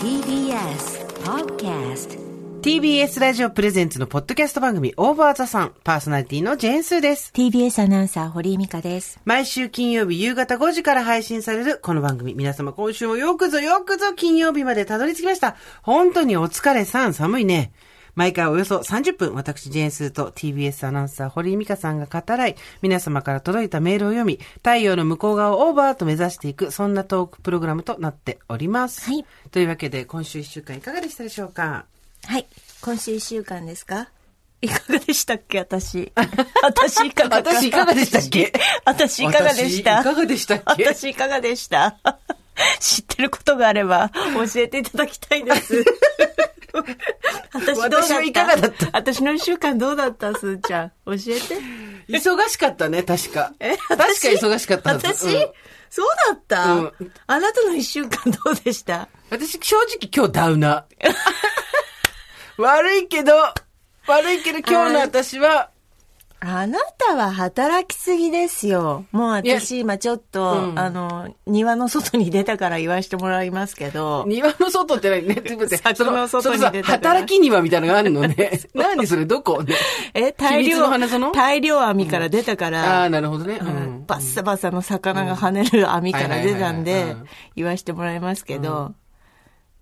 TBS Podcast TBS ラジオプレゼンツのポッドキャスト番組オーバーザさんパーソナリティのジェンスーです TBS アナウンサー、堀井美香です。毎週金曜日夕方5時から配信されるこの番組。皆様今週もよくぞよくぞ金曜日までたどり着きました。本当にお疲れさん、寒いね。毎回およそ30分、私、ジェーンスと TBS アナウンサー、堀井美香さんが語らい、皆様から届いたメールを読み、太陽の向こう側をオーバーと目指していく、そんなトークプログラムとなっております。はい。というわけで、今週1週間いかがでしたでしょうかはい。今週1週間ですかいかがでしたっけ私。私いかがでしたっけ私いかがでした私いかがでしたっけ私いかがでした知ってることがあれば教えていただきたいです。私私はいかがだった私の一週間どうだったすーちゃん。教えて。忙しかったね、確か。え確か忙しかった私、うん、そうだった、うん、あなたの一週間どうでした私、正直今日ダウナ 悪いけど、悪いけど今日の私は、あなたは働きすぎですよ。もう私、今ちょっと、うん、あの、庭の外に出たから言わしてもらいますけど。庭の外って何ね、すみません。その外に出た働き庭みたいなのがあるのね。何それ、どこ、ね、え、大量、大量網から出たから。うん、ああ、なるほどね、うん。バッサバサの魚が跳ねる網から出たんで、言わしてもらいますけど。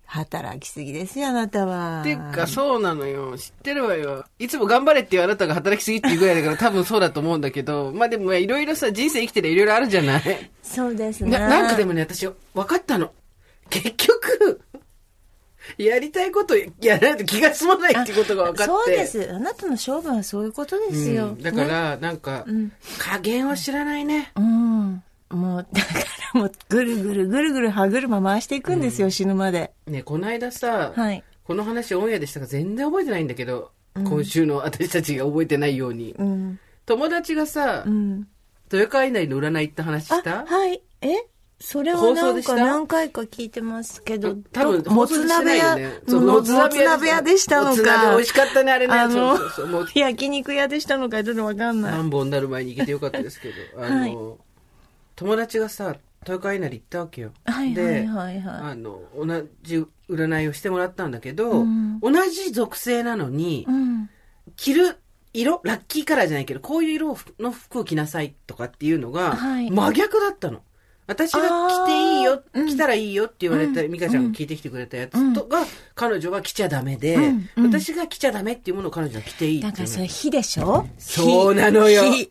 働きすぎですよ、あなたは。ていうか、そうなのよ。知ってるわよ。いつも頑張れっていうあなたが働きすぎっていうぐらいだから多分そうだと思うんだけど、まあでもいろいろさ、人生生きてるいろいろあるじゃないそうですね。なんかでもね、私、分かったの。結局、やりたいことやらないと気が済まないってことが分かって。そうです。あなたの勝負はそういうことですよ。うん、だから、なんか、うん、加減は知らないね。うんもう、だからもう、ぐるぐるぐるぐる歯車回していくんですよ、うん、死ぬまで。ね、この間さ、はい、この話オンエアでしたか全然覚えてないんだけど、うん、今週の私たちが覚えてないように。うん、友達がさ、豊川稲荷の占いって話したはい。えそれはなんか何回か聞いてますけど、多分、もつ鍋屋、ね、もつ鍋屋でしたのか。美味しかったね、あれね。あの、そうそうそう焼肉屋でしたのか、ちょっとわかんない。何本になる前に行けてよかったですけど、あの、はい友達がさ豊川稲荷行ったわけよ、はいはいはいはい、あの同じ占いをしてもらったんだけど、うん、同じ属性なのに、うん、着る色ラッキーカラーじゃないけどこういう色の服を着なさいとかっていうのが真逆だったの、私が来ていいよ、来たらいいよって言われた、美香ちゃんが聞いてきてくれたやつとが、彼女は来ちゃダメで、私が来ちゃダメっていうものを彼女は来ていいってだからそれ火でしょそうなのよ。火。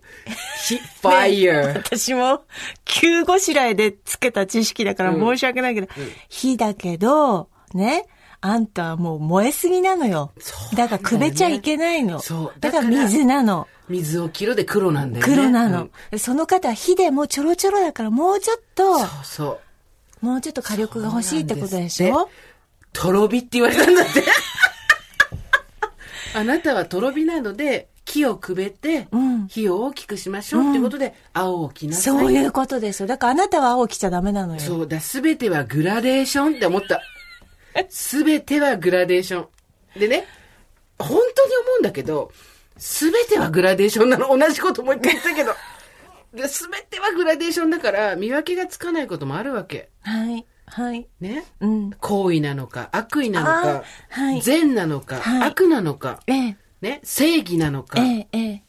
火、ファイヤー。私も、急ごしらえでつけた知識だから申し訳ないけど、火だけど、ね。あんたはもう燃えすぎなのよ。だからくべちゃいけないの。そう。だから水なの。水を切るで黒なんだよね。黒なの。うん、その方は火でもうちょろちょろだからもうちょっと。そうそう。もうちょっと火力が欲しいってことでしょとろびって言われたんだって。あなたはとろびなので、木をくべて、火を大きくしましょうってことで、青を着なさい、うんうん、そういうことですよ。だからあなたは青を着ちゃダメなのよ。そうだ、すべてはグラデーションって思った。す べてはグラデーション。でね、本当に思うんだけど、すべてはグラデーションなの。同じこともう一回言ったけど。すべてはグラデーションだから、見分けがつかないこともあるわけ。はい。はい。ね。うん。好意なのか、悪意なのか、はい、善なのか、はい、悪なのか、ええ、ね。正義なのか、ええ、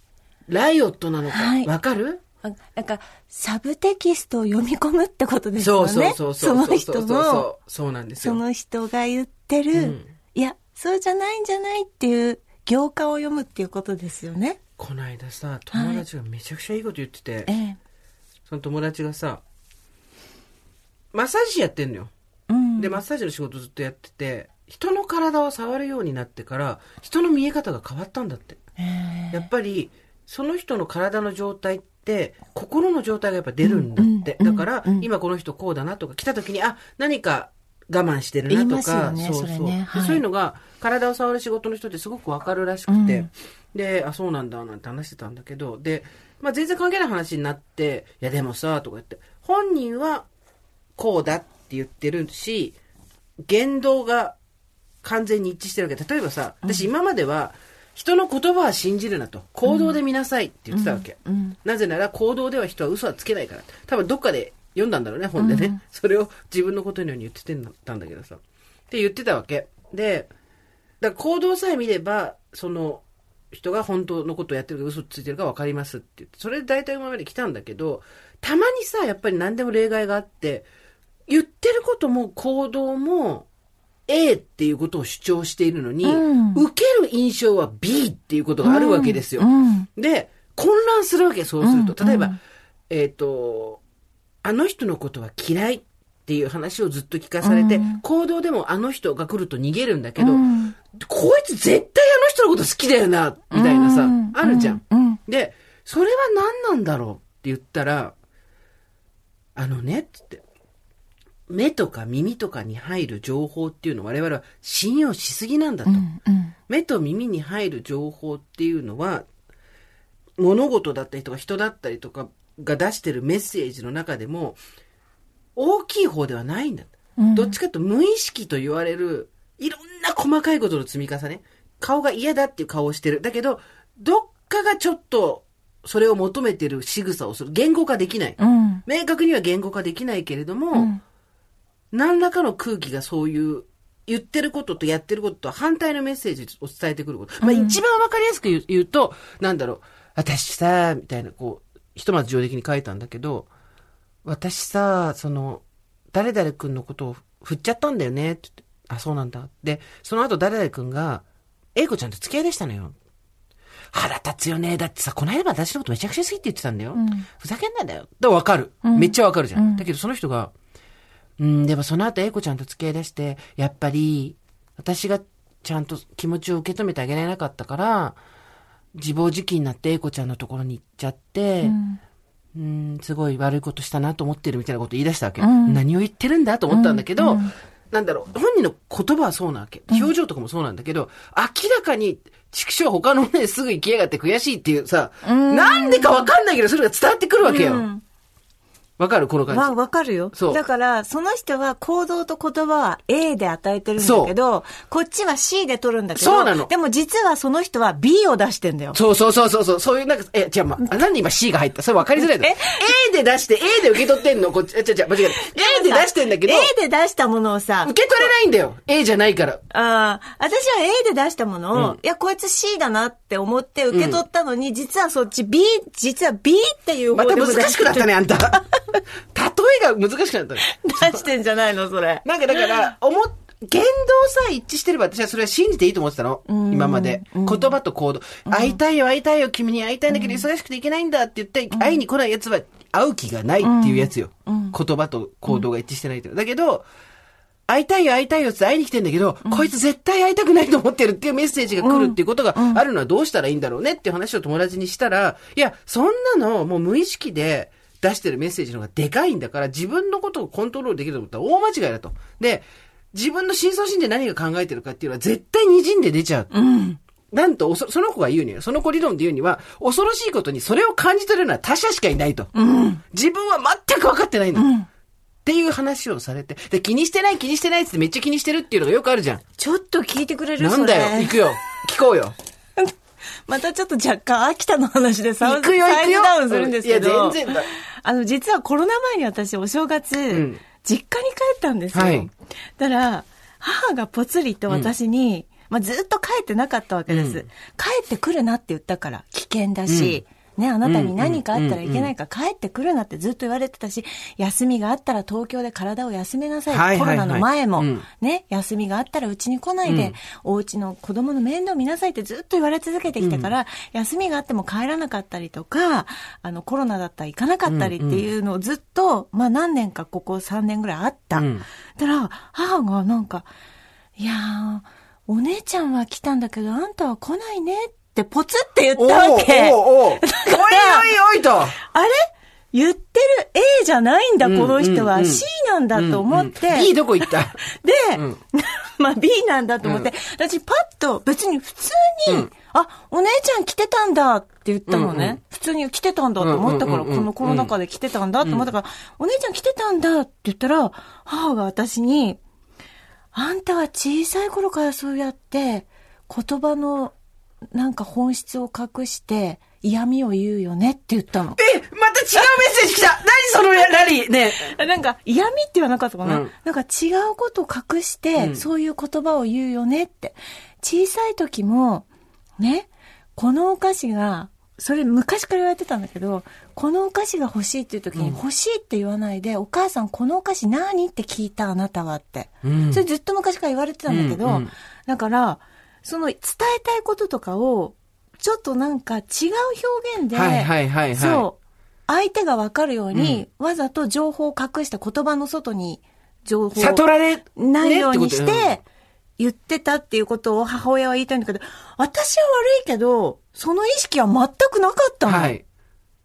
ライオットなのか、わ、はい、かるなんか、サブテキストを読み込むってことですよね。そうそうそうそう。その人う。そうなんですよ。その人が言ってる、うん、いや、そうじゃないんじゃないっていう行間を読むっていうことですよね。この間さ友達がめちゃくちゃいいこと言ってて、はい、その友達がさマッサージ師やってんのよ、うん、でマッサージの仕事ずっとやってて人の体を触るようになってから人の見え方が変わったんだって、やっぱりその人の体の状態って心の状態がやっぱ出るんだって、うんうん、だから、今この人こうだなとか来た時にあ何か我慢してるなとか、そういうそ、ねはい、そういうのが体を触る仕事の人ってすごくわかるらしくて、うん、で、あ、そうなんだ、なんて話してたんだけど、で、まあ、全然関係ない話になって、いや、でもさ、とか言って、本人はこうだって言ってるし、言動が完全に一致してるわけ。例えばさ、私今までは、人の言葉は信じるなと。行動で見なさいって言ってたわけ。うんうん、なぜなら行動では人は嘘はつけないから。多分どっかで読んだんだろうね、本でね。それを自分のことのように言ってたんだけどさ。って言ってたわけ。で、だから行動さえ見れば、その人が本当のことをやってるか嘘ついてるか分かりますって言って、それで大体今まで来たんだけど、たまにさ、やっぱり何でも例外があって、言ってることも行動も A っていうことを主張しているのに、うん、受ける印象は B っていうことがあるわけですよ。うんうん、で、混乱するわけ、そうすると。例えば、えっ、ー、と、あの人のことは嫌いっていう話をずっと聞かされて、行動でもあの人が来ると逃げるんだけど、うん、こいつ絶対あの人のこと好きだよな、みたいなさ、あるじゃん。で、それは何なんだろうって言ったら、あのね、つって、目とか耳とかに入る情報っていうの我々は信用しすぎなんだと。目と耳に入る情報っていうのは、物事だったりとか人だったりとかが出してるメッセージの中でも、大きい方ではないんだ。どっちかと無意識と言われるいろんな細かいことの積み重ね。顔が嫌だっていう顔をしてる。だけど、どっかがちょっと、それを求めてる仕草をする。言語化できない。うん、明確には言語化できないけれども、うん、何らかの空気がそういう、言ってることとやってることと反対のメッセージを伝えてくること。まあ、一番わかりやすく言うと、うん、なんだろう、私さ、みたいな、こう、ひとまず上出来に書いたんだけど、私さ、その、誰々君のことを振っちゃったんだよね、ってって。あ、そうなんだ。で、その後誰々君が、イ子ちゃんと付き合いでしたのよ。腹立つよね。だってさ、この間私のことめちゃくちゃ好きって言ってたんだよ。うん、ふざけんなだよ。だわかる、うん、めっちゃわかるじゃん。うん、だけどその人が、うん、でもその後イ子ちゃんと付き合い出して、やっぱり、私がちゃんと気持ちを受け止めてあげられなかったから、自暴自棄になってイ子ちゃんのところに行っちゃって、うん、すごい悪いことしたなと思ってるみたいなこと言い出したわけ。何を言ってるんだと思ったんだけど、なんだろう、本人の言葉はそうなわけ。表情とかもそうなんだけど、うん、明らかに、畜生他のね、すぐ行きやがって悔しいっていうさ、うんなんでかわかんないけど、それが伝わってくるわけよ。うんわかるこの感じ。わ、わかるよ。そう。だから、その人は行動と言葉は A で与えてるんだけど、こっちは C で取るんだけど、そうなの。でも実はその人は B を出してんだよ。そうそうそうそうそう。いうなんか、え、じゃあ、ま、なんで今 C が入ったそれわかりづらいの。え ?A で出して、A で受け取ってんのこっち、え、違う違う、間違えた。A で出してんだけど。A で出したものをさ。受け取れないんだよ。A じゃないから。ああ、私は A で出したものを、うん、いや、こいつ C だなって思って受け取ったのに、うん、実はそっち B、実は B っていうまた難しくなったね、あんた。例えが難しくなった出してんじゃないのそれ。なんかだから、思っ言動さえ一致してれば私はそれは信じていいと思ってたの。今まで。言葉と行動。会いたいよ、会いたいよ、君に会いたいんだけど忙しくていけないんだって言って、会いに来ない奴は会う気がないっていうやつよ。言葉と行動が一致してないて。だけど、会いたいよ、会いたいよって会いに来てんだけど、こいつ絶対会いたくないと思ってるっていうメッセージが来るっていうことがあるのはどうしたらいいんだろうねっていう話を友達にしたら、いや、そんなのもう無意識で、出してるメッセージの方がでかいんだから、自分のことをコントロールできると思ったら大間違いだと。で、自分の真相心で何が考えてるかっていうのは絶対に滲んで出ちゃう。うん。なんとそ、その子が言うには、その子理論で言うには、恐ろしいことにそれを感じ取れるのは他者しかいないと。うん、自分は全く分かってないんだ。うんっていう話をされて。で、気にしてない気にしてないってめっちゃ気にしてるっていうのがよくあるじゃん。ちょっと聞いてくれるなんだよ、行くよ。聞こうよ。またちょっと若干秋田の話でサウンドダウンするんですけど、あの、実はコロナ前に私お正月、うん、実家に帰ったんですよ。はい、だから、母がぽつりと私に、うん、まあずっと帰ってなかったわけです、うん、帰ってくるなって言ったから危険だし、うんね、あなたに何かあったらいけないか帰ってくるなってずっと言われてたし、休みがあったら東京で体を休めなさい。はいはいはい、コロナの前も、うん、ね、休みがあったらうちに来ないで、うん、お家の子供の面倒見なさいってずっと言われ続けてきたから、うん、休みがあっても帰らなかったりとか、あの、コロナだったら行かなかったりっていうのをずっと、まあ何年かここ3年ぐらいあった。うん、だら、母がなんか、いやー、お姉ちゃんは来たんだけど、あんたは来ないねっってポツって言ったわけ。おおおお おいおいおいと。あれ言ってる A じゃないんだ、この人は。C なんだと思って。B どこ行った で、まあ B なんだと思って、私パッと別に普通に、あ、お姉ちゃん来てたんだって言ったのね。普通に来てたんだと思ったから、このコロナ禍で来てたんだと思ったから、お姉ちゃん来てたんだって言ったら、母が私に、あんたは小さい頃からそうやって、言葉のなんか本質を隠して嫌味を言うよねって言ったの。えまた違うメッセージ来た 何そのラリーね なんか嫌味って言わなかったかな、うん、なんか違うことを隠して、そういう言葉を言うよねって。小さい時も、ね、このお菓子が、それ昔から言われてたんだけど、このお菓子が欲しいっていう時に、欲しいって言わないで、お母さんこのお菓子何って聞いたあなたはって。それずっと昔から言われてたんだけど、だから、その伝えたいこととかを、ちょっとなんか違う表現で、はいはいはい、はい、そう、相手がわかるように、うん、わざと情報を隠した言葉の外に、情報悟られないようにして、言ってたっていうことを母親は言いたいんだけど、私は悪いけど、その意識は全くなかったの。はい。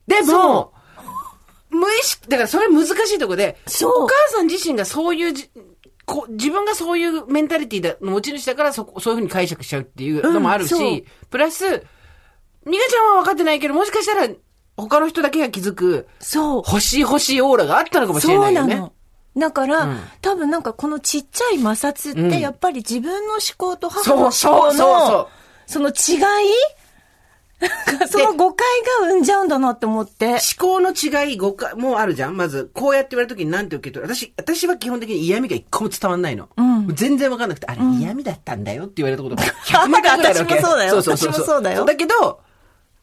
でも、無意識、だからそれ難しいとこで、そう。お母さん自身がそういうこ自分がそういうメンタリティーの持ち主だからそ、そういうふうに解釈しちゃうっていうのもあるし、うん、プラス、ニガちゃんは分かってないけど、もしかしたら、他の人だけが気づく、そう。欲しい欲しいオーラがあったのかもしれないよね。そうなの。だから、うん、多分なんかこのちっちゃい摩擦って、やっぱり自分の思考と母の思考の、その違い その誤解が生んじゃうんだなって思って。思考の違い、誤解、もうあるじゃんまず、こうやって言われた時に何て受け取る私、私は基本的に嫌味が一個も伝わんないの。うん、全然わかんなくて、あれ、嫌味だったんだよって言われたことも100万回あるわけ。私もそうだよ。そうそうそう私もそうだよ。だけど、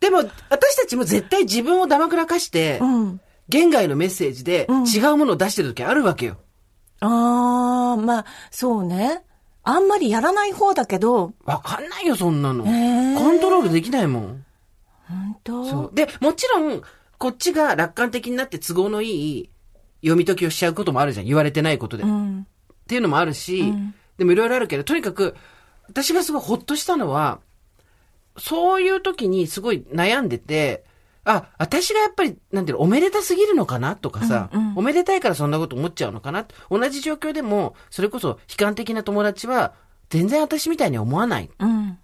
でも、私たちも絶対自分を黙らかして、うん、言外のメッセージで違うものを出してる時あるわけよ。うん、あー、まあ、そうね。あんまりやらない方だけど。わかんないよ、そんなの。コントロールできないもん。本当で、もちろん、こっちが楽観的になって都合のいい読み解きをしちゃうこともあるじゃん。言われてないことで。うん、っていうのもあるし、うん、でもいろいろあるけど、とにかく、私がすごいほっとしたのは、そういう時にすごい悩んでて、あ、私がやっぱり、なんていうの、おめでたすぎるのかなとかさ、うんうん、おめでたいからそんなこと思っちゃうのかな同じ状況でも、それこそ悲観的な友達は、全然私みたいに思わない。うん、今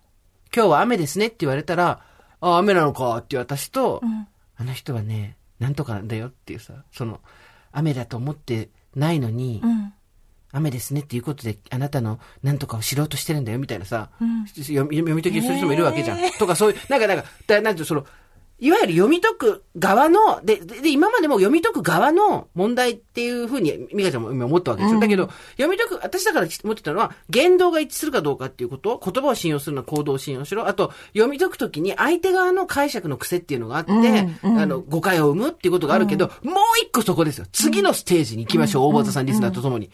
日は雨ですねって言われたら、あ、雨なのかってう私と、うん、あの人はね、なんとかだよっていうさ、その、雨だと思ってないのに、うん、雨ですねっていうことで、あなたのなんとかを知ろうとしてるんだよみたいなさ、うん、読み解きする人もいるわけじゃん。とかそういう、なんか、なんか、だなんていうその、いわゆる読み解く側の、で、で、今までも読み解く側の問題っていうふうに、美香ちゃんも今思ったわけですよ。うん、だけど、読み解く、私だから思ってたのは、言動が一致するかどうかっていうこと、言葉を信用するのは行動を信用しろ。あと、読み解くときに相手側の解釈の癖っていうのがあって、うん、あの、誤解を生むっていうことがあるけど、うん、もう一個そこですよ。次のステージに行きましょう。大場さん、リスナーとともに。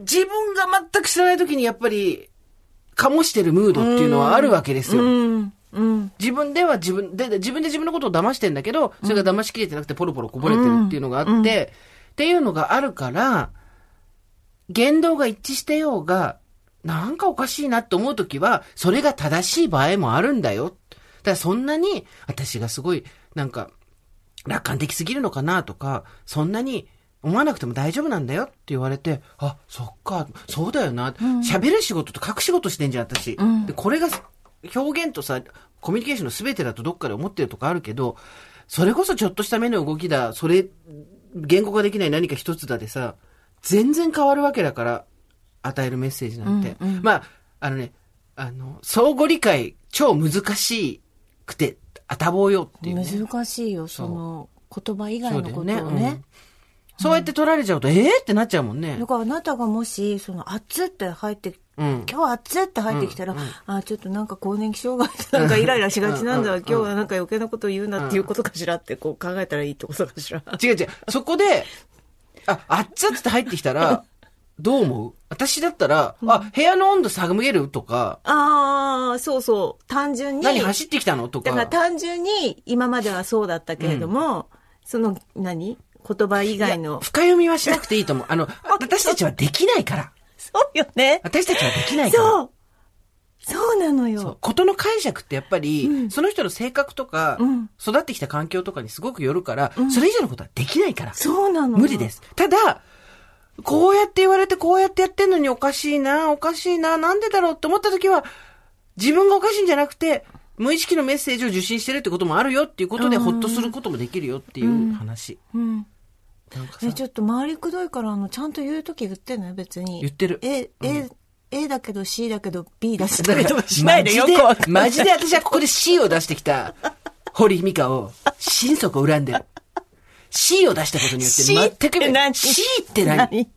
自分が全く知らないときに、やっぱり、醸してるムードっていうのはあるわけですよ。うん、自分では自分で、自分で自分のことを騙してんだけど、それが騙しきれてなくてポロポロこぼれてるっていうのがあって、うんうん、っていうのがあるから、言動が一致してようが、なんかおかしいなって思うときは、それが正しい場合もあるんだよ。だからそんなに、私がすごい、なんか、楽観的すぎるのかなとか、そんなに思わなくても大丈夫なんだよって言われて、あ、そっか、そうだよな。喋、うん、る仕事と書く仕事してんじゃん、私。うん、で、これが表現とさ、コミュニケーションの全てだとどっかで思ってるとかあるけど、それこそちょっとした目の動きだ、それ、言語化できない何か一つだでさ、全然変わるわけだから、与えるメッセージなんて。うんうん、まあ、あのね、あの、相互理解、超難しくて、あたぼうよっていう、ね、難しいよ、その、言葉以外のことをね。そう、ねうん、そうやって取られちゃうと、うん、ええー、ってなっちゃうもんね。だからあなたがもし、その、熱って入って今日暑いって入ってきたら、うんうん、あちょっとなんか更年期障害なんかイライラしがちなんだ、今日はなんか余計なこと言うなっていうことかしらってこう考えたらいいってことかしら。違う違う。そこで、あ、っいって入ってきたら、どう思う私だったら、うん、あ、部屋の温度下げるとか。ああ、そうそう。単純に。何走ってきたのとか。だから単純に、今まではそうだったけれども、うん、その、何言葉以外の。深読みはしなくていいと思う。あの、私たちはできないから。そうよね。私たちはできないから。そう。そうなのよ。ことの解釈ってやっぱり、うん、その人の性格とか、うん、育ってきた環境とかにすごくよるから、うん、それ以上のことはできないから。そうなの。無理です。ただ、こうやって言われて、こうやってやってんのにおかしいな、おかしいな、なんでだろうって思った時は、自分がおかしいんじゃなくて、無意識のメッセージを受信してるってこともあるよっていうことで、ほっとすることもできるよっていう話。うんえちょっと周りくどいからあのちゃんと言う時言ってんのよ別に言ってるえ、うん、え A だけど C だけど B だしだけ しないでよくマジで私はここで C を出してきた堀美香を心底恨んでる C を出したことによって全く C って何 C って何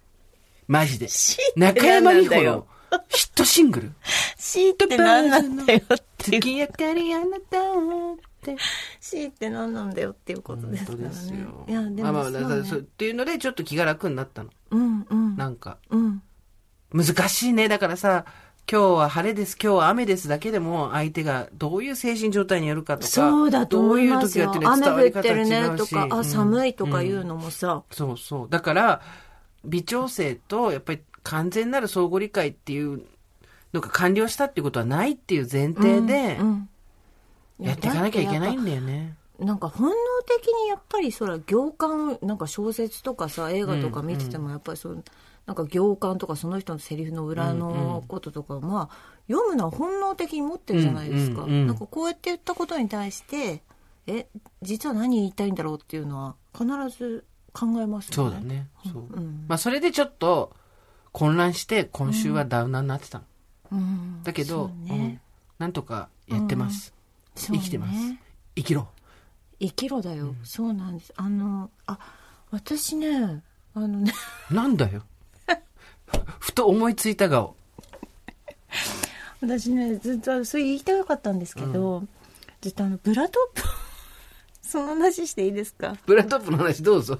マジで C って中山美穂のヒットシングル C って何なんだよって付き合ってりあなたをって強って何なんだよっていうことですからね。いやでも、まあまあ、っていうのでちょっと気が楽になったの。うんうん、なんか、うん、難しいねだからさ今日は晴れです、今日は雨ですだけでも、相手がどういう精神状態によるかとか、そうだと思いますよどういう時やってる雨降ってるねとか、あ、寒いとかいうのもさ、うん、そうそう。だから、微調整と、やっぱり完全なる相互理解っていうのが完了したっていうことはないっていう前提で、うん、やっていかなきゃいけないんだよね。なんか本能的にやっぱりそら行間なんか小説とかさ映画とか見ててもやっぱりその、なんか行間とかその人のセリフの裏のこととか、まあ読むのは本能的に持ってるじゃないですか、なんかこうやって言ったことに対してえ実は何言いたいんだろうっていうのは必ず考えますねそうだねそう、うん、まあ、それでちょっと混乱して今週はダウナーになってたの、うん、だけど、ねうん、なんとかやってます、生きてます、ね、生きろ生きろだよ、うん、そうなんですあのあ私ねあのね なんだよ ふと思いついたが私ねずっとそれ言いたかったんですけど、うん、ずっとあのブラトップ その話していいですかブラトップの話どうぞ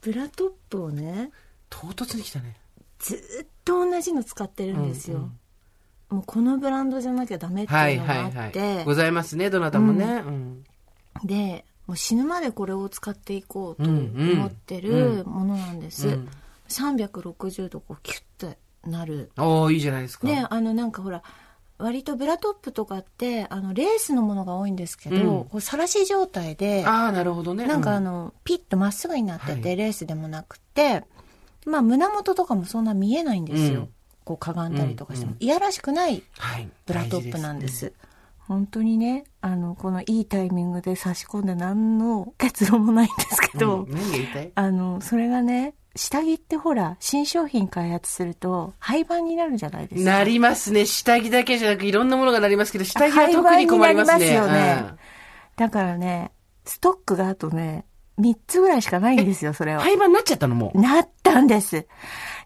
ブラトップをね唐突に来たねずっと同じの使ってるんですよ、うんうん、もうこのブランドじゃなきゃダメっていうのがあって、はいはいはい、ございますねどなたもね、うん、でもう死ぬまでこれを使っていこうと思ってるものなんです、うんうん、360度こうキュッてなるおいいじゃないですかであのなんかほら割とブラトップとかってあのレースのものが多いんですけど、うん、こうさらし状態でああなるほどね、なんかあの、ピッとまっすぐになってて、はい、レースでもなくてまあ胸元とかもそんな見えないんですよ、こうかがんだりとかしても、いやらしくないブラトップなんです。はい本当にねあのこのいいタイミングで差し込んで何の結論もないんですけど、うん、あのそれがね下着ってほら新商品開発すると廃盤になるじゃないですかなりますね下着だけじゃなくいろんなものがなりますけど下着は特に困りますね、ねうん、だからねストックがあとね3つぐらいしかないんですよ、それは。廃盤になっちゃったのもう。なったんです。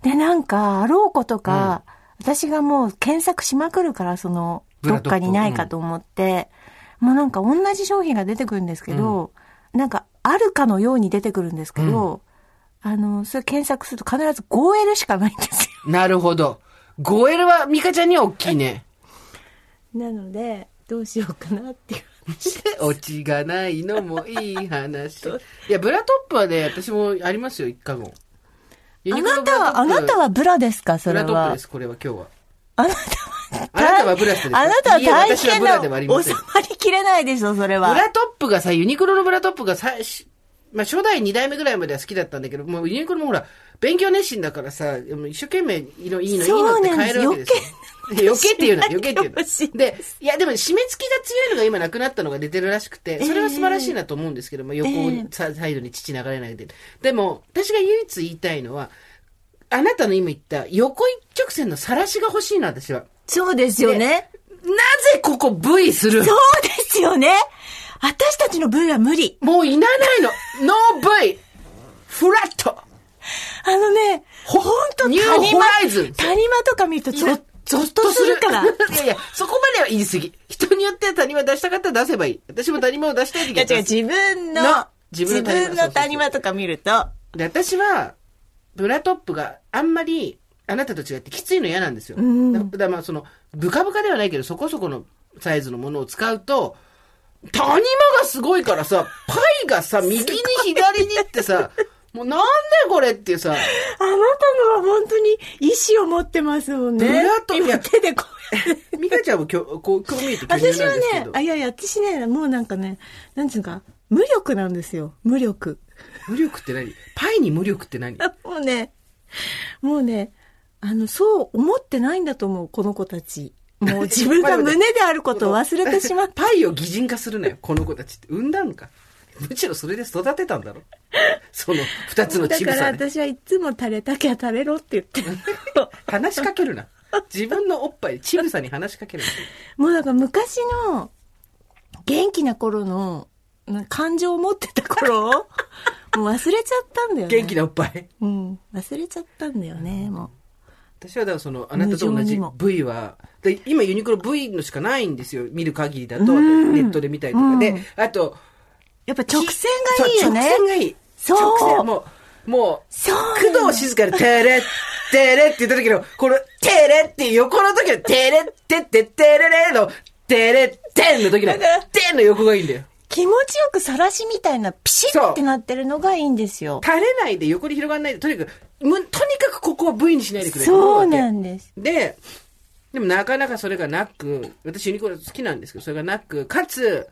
で、なんか、あろうことか、うん、私がもう検索しまくるから、その、どっかにないかと思って、うん、もうなんか同じ商品が出てくるんですけど、うん、なんか、あるかのように出てくるんですけど、あの、それ検索すると必ず 5L しかないんですよ。なるほど。5L は、ミカちゃんには大きいね。なので、どうしようかなっていう。オチがないのもいい話。いや、ブラトップはね、私もありますよ、一回も。あなたは、あなたはブラですかそれは。ブラトップです、これは今日は。あなたは、あなたはブラです。あなたは大変な、収まりきれないでしょ、それは。ブラトップがさ、ユニクロのブラトップが初、まあ、初代2代目ぐらいまでは好きだったんだけど、もうユニクロもほら、勉強熱心だからさ、一生懸命いいの、いいの、いいのって変えるわけですよ。余計っていうな、余計っていうな。で、いや、でも締め付きが強いのが今なくなったのが出てるらしくて、それは素晴らしいなと思うんですけど、も、あ、横サイドに父流れないで。でも、私が唯一言いたいのは、あなたの今言った横一直線の晒しが欲しいの、私は。そうですよね。なぜここ V するそうですよね。私たちの V は無理。もういらないの。ノー V! フラットあのね、ほんと谷間、谷間とか見るとゾッとするから。いやいや、そこまでは言い過ぎ。人によっては谷間出したかったら出せばいい。私も谷間を出したい時はいや違う、自分の、自分の谷間とか見ると。で、私は、ブラトップがあんまり、あなたと違ってきついの嫌なんですよ。うん、だまあその、ブカブカではないけど、そこそこのサイズのものを使うと、谷間がすごいからさ、パイがさ、右に左にってさ、もうなんでこれってさ。あなたのは本当に意志を持ってますもんね。ブラッと。今手でこう。ミカちゃんもきょ こう、こう見えて私はね、あ、いやいや、私ね、もうなんかね、なんていうか、無力なんですよ。無力。無力って何パイに無力って何もうね、もうね、あの、そう思ってないんだと思う、この子たち。もう自分が胸であることを忘れてしまった。パイを擬人化するなよ、この子たちって。産んだのか。むしろそれで育てたんだろ その二つのだちだから私はいつも垂れたきゃ垂れろって言って 話しかけるな自分のおっぱいちぐさに話しかけるもうなんか昔の元気な頃の感情を持ってた頃もう忘れちゃったんだよね元気なおっぱいうん忘れちゃったんだよねも私はだからそのあなたと同じ V は今ユニクロ V のしかないんですよ見る限りだと、ネットで見たりとかで、うんあとやっぱ直線がいいよね。直線がいい。そう。直線もう、もう、そう工藤静香で、てれ、てれって言った時の、この、てれって横の時の、てれってっててれれの、てれ、てんの時の、てんの横がいいんだよ。気持ちよくさらしみたいなピシッってなってるのがいいんですよ。垂れないで横に広がらないで、とにかく、とにかくここは V にしないでくれそうなんです。で、でもなかなかそれがなく、私ユニコロ好きなんですけど、それがなく、かつ、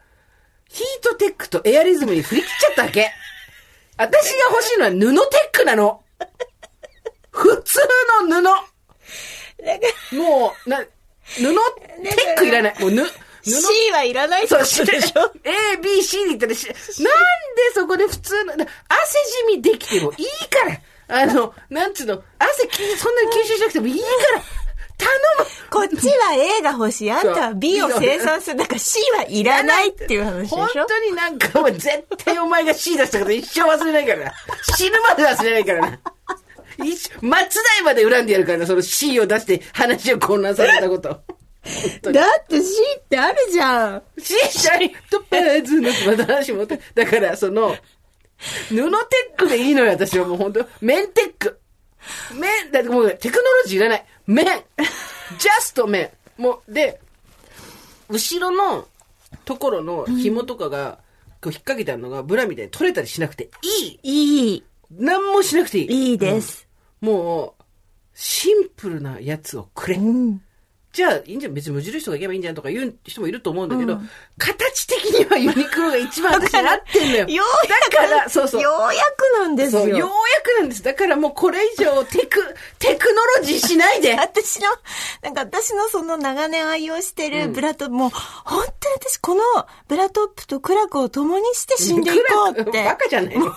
ヒートテックとエアリズムに振り切っちゃったわけ。私が欲しいのは布テックなの。普通の布。もう、な、布テックいらない。もうぬ、布。C はいらないそう、C でしょ ?A、B、C に行ったら、C、なんでそこで普通の、汗染みできてもいいから。あの、なんつうの、汗そんなに吸収しなくてもいいから。頼むこっちは A が欲しい。あんたは B を生産する。だから C はいらないっていう話でしょ本当になんかお前絶対お前が C 出したこと一生忘れないからな。死ぬまで忘れないからな。一生、松代まで恨んでやるからな。その C を出して話を混乱されたこと。だって C ってあるじゃん。C シャリとペーズの話も。だからその、布テックでいいのよ、私はもう本当メンテック。メン、だってもうテクノロジーいらない。麺ジャスト麺もう、で、後ろのところの紐とかが、こう引っ掛けてあるのが、ブラみたいに取れたりしなくていいいい。何もしなくていい。いいです。うんもう、シンプルなやつをくれ。うんじゃあいいんじゃん、別に無印とか行けばいいんじゃんとか言う人もいると思うんだけど、うん、形的にはユニクロが一番私合ってんのよ。ようやく。だから、そうそう。ようやくなんですよ。ようやくなんです。だからもうこれ以上テク、テクノロジーしないで。私の、なんか私のその長年愛用してるブラトップ、うん、もう本当に私このブラトップと苦楽を共にして死んでいこうって。バカじゃない体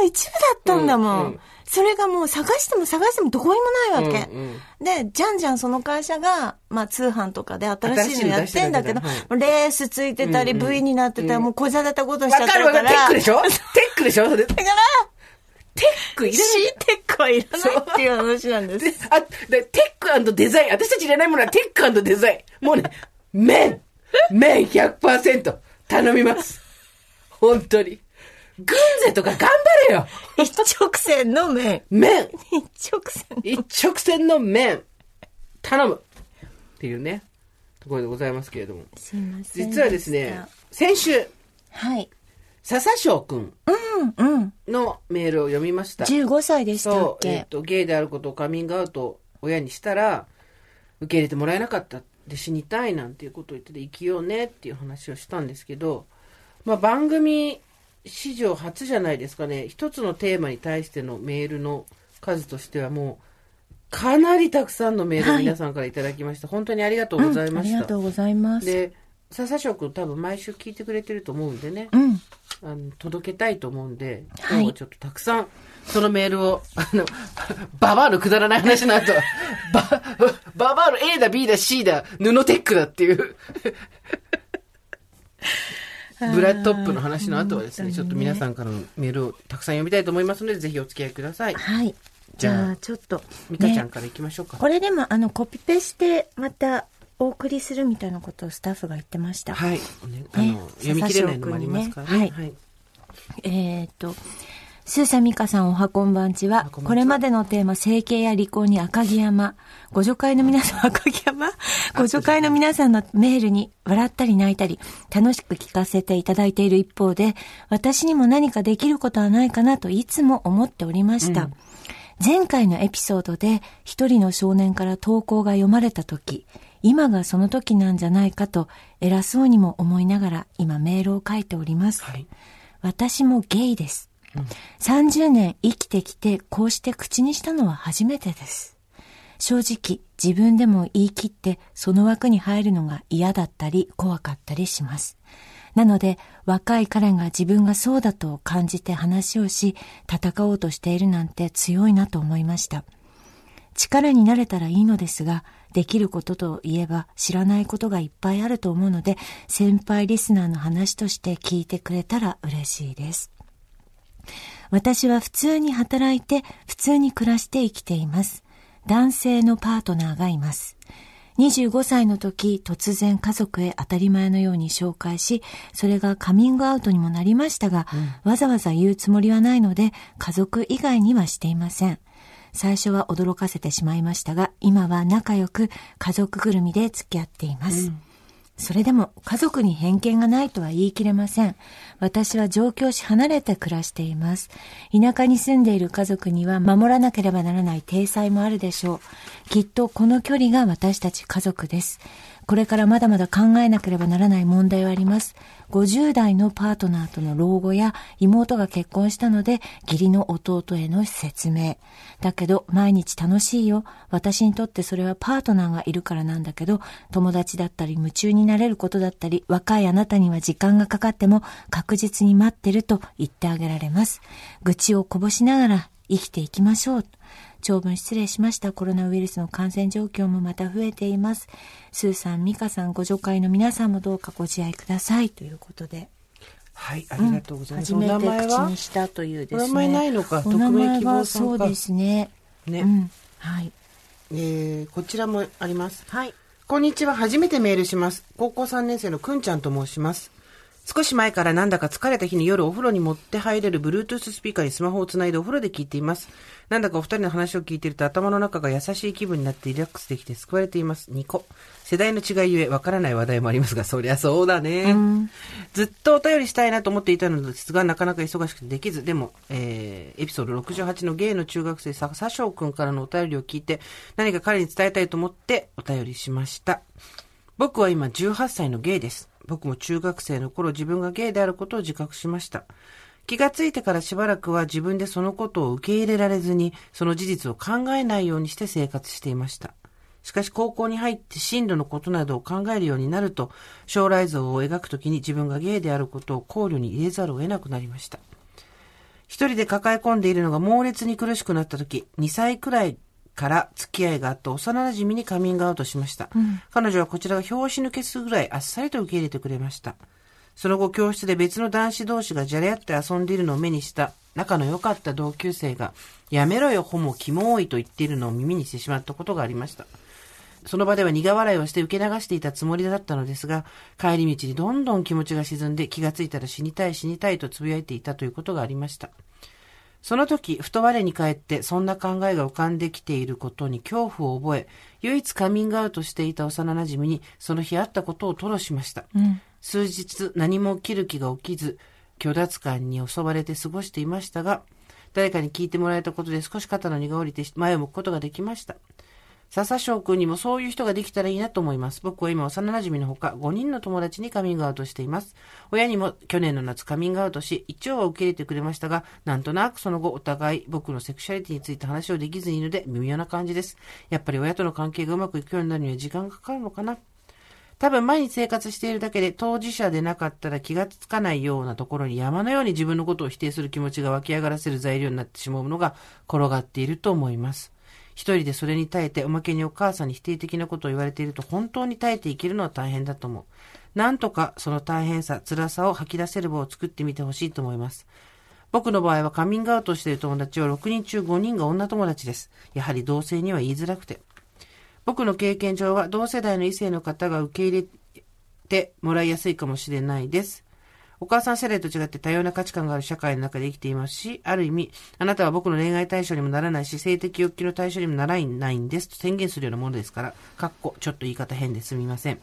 の一部だったんだもん、うんそれがもう探しても探してもどこにもないわけ。うんうん、で、じゃんじゃんその会社が、まあ通販とかで新しいのやってんだけど、はい、レースついてたり、V になってたら、もうこじゃれたことしちゃったから。わかるわかる。テックでしょテックでしょそれ。だから、テックいらない。C テックはいらないっていう話なんです。あで、テックデザイン。私たちいらないものはテックデザイン。もうね、麺麺 !100%! 頼みます。本当に。軍勢とか頑張れよ一直線の面。面一直線。一直線の面。頼むっていうね、ところでございますけれども。すいません。実はですね、先週。はい。笹翔くん。うん、うん。のメールを読みました。15歳でしたっけえっ、ー、と、ゲイであることをカミングアウト親にしたら、受け入れてもらえなかったで死にたいなんていうことを言ってて生きようねっていう話をしたんですけど、まあ、番組史上初じゃないですかね、一つのテーマに対してのメールの数としてはもう、かなりたくさんのメールを皆さんからいただきまして、はい、本当にありがとうございました。うん、ありがとうございます。で、笹食多分毎週聞いてくれてると思うんでね、うん、あの届けたいと思うんで、今日はちょっとたくさん、そのメールを、あの、ババアのくだらない話のあと ババアの A だ B だ C だ、布テックだっていうブラトップの話の後はですね、ね、ちょっと皆さんからのメールをたくさん読みたいと思いますのでぜひお付き合いください。はいじゃあちょっと、美香ちゃんからいきましょうか、これでもあのコピペしてまたお送りするみたいなことをスタッフが言ってましたはい、ね、あの、読み切れないのもありますからね、ねはい、はい、えー、っとスーサミカさんおはこんばんちは、これまでのテーマ、整形や離婚に赤城山、ご助会の皆さん、赤城山 ご助会の皆さんのメールに笑ったり泣いたり、楽しく聞かせていただいている一方で、私にも何かできることはないかなといつも思っておりました。うん、前回のエピソードで、一人の少年から投稿が読まれた時、今がその時なんじゃないかと、偉そうにも思いながら、今メールを書いております。はい、私もゲイです。30年生きてきてこうして口にしたのは初めてです。正直自分でも言い切ってその枠に入るのが嫌だったり怖かったりします。なので若い彼が自分がそうだと感じて話をし戦おうとしているなんて強いなと思いました。力になれたらいいのですが、できることといえば知らないことがいっぱいあると思うので、先輩リスナーの話として聞いてくれたら嬉しいです。私は普通に働いて、普通に暮らして生きています。男性のパートナーがいます。25歳の時、突然家族へ当たり前のように紹介し、それがカミングアウトにもなりましたが、うん、わざわざ言うつもりはないので、家族以外にはしていません。最初は驚かせてしまいましたが、今は仲良く家族ぐるみで付き合っています。うんそれでも家族に偏見がないとは言い切れません。私は上京し離れて暮らしています。田舎に住んでいる家族には守らなければならない体裁もあるでしょう。きっとこの距離が私たち家族です。これからまだまだ考えなければならない問題はあります。50代のパートナーとの老後や妹が結婚したので義理の弟への説明。だけど毎日楽しいよ。私にとってそれはパートナーがいるからなんだけど友達だったり夢中になれることだったり若いあなたには時間がかかっても確実に待ってると言ってあげられます。愚痴をこぼしながら生きていきましょう。長文失礼しました。コロナウイルスの感染状況もまた増えています。スーさん、美香さん、ご助会の皆さんもどうかご自愛くださいということで。はい、ありがとうございます。うん、初めて口にしたというですね。お名前ないのか、匿名希望さんか。そうですね。ね、うん、はい。えー、こちらもあります。はい。こんにちは。初めてメールします。高校3年生のくんちゃんと申します。少し前からなんだか疲れた日に夜お風呂に持って入れる Bluetooth スピーカーにスマホをつないでお風呂で聞いています。なんだかお二人の話を聞いていると頭の中が優しい気分になってリラックスできて救われています。ニ個。世代の違いゆえわからない話題もありますが、そりゃそうだね、うん。ずっとお便りしたいなと思っていたのですが、なかなか忙しくてできず、でも、えー、エピソード68のゲイの中学生さ、佐生くんからのお便りを聞いて、何か彼に伝えたいと思ってお便りしました。僕は今18歳のゲイです。僕も中学生の頃自分がゲイであることを自覚しました。気がついてからしばらくは自分でそのことを受け入れられずに、その事実を考えないようにして生活していました。しかし高校に入って進路のことなどを考えるようになると、将来像を描くときに自分がゲイであることを考慮に入れざるを得なくなりました。一人で抱え込んでいるのが猛烈に苦しくなったとき、2歳くらいから付き合いがあった幼馴染にカミングアウトしました、うん。彼女はこちらが拍子抜けするぐらいあっさりと受け入れてくれました。その後教室で別の男子同士がじゃれ合って遊んでいるのを目にした。仲の良かった同級生が、やめろよ、ホモ、キモいと言っているのを耳にしてしまったことがありました。その場では苦笑いをして受け流していたつもりだったのですが、帰り道にどんどん気持ちが沈んで気がついたら死にたい死にたいと呟いていたということがありました。その時、ふと我に帰ってそんな考えが浮かんできていることに恐怖を覚え、唯一カミングアウトしていた幼馴染にその日会ったことを吐露しました。うん、数日何も起きる気が起きず、虚脱感に襲われて過ごしていましたが、誰かに聞いてもらえたことで少し肩の荷が下りて前を向くことができました。笹翔くんにもそういう人ができたらいいなと思います。僕は今幼馴染のほか5人の友達にカミングアウトしています。親にも去年の夏カミングアウトし、一応は受け入れてくれましたが、なんとなくその後お互い僕のセクシャリティについて話をできずにいるので微妙な感じです。やっぱり親との関係がうまくいくようになるには時間がかかるのかな多分毎日生活しているだけで当事者でなかったら気がつかないようなところに山のように自分のことを否定する気持ちが湧き上がらせる材料になってしまうのが転がっていると思います。一人でそれに耐えておまけにお母さんに否定的なことを言われていると本当に耐えていけるのは大変だと思う。なんとかその大変さ、辛さを吐き出せる場を作ってみてほしいと思います。僕の場合はカミングアウトしている友達は6人中5人が女友達です。やはり同性には言いづらくて。僕の経験上は同世代の異性の方が受け入れてもらいやすいかもしれないです。お母さん世代と違って多様な価値観がある社会の中で生きていますし、ある意味、あなたは僕の恋愛対象にもならないし、性的欲求の対象にもならないんですと宣言するようなものですから、かっこ、ちょっと言い方変ですみません。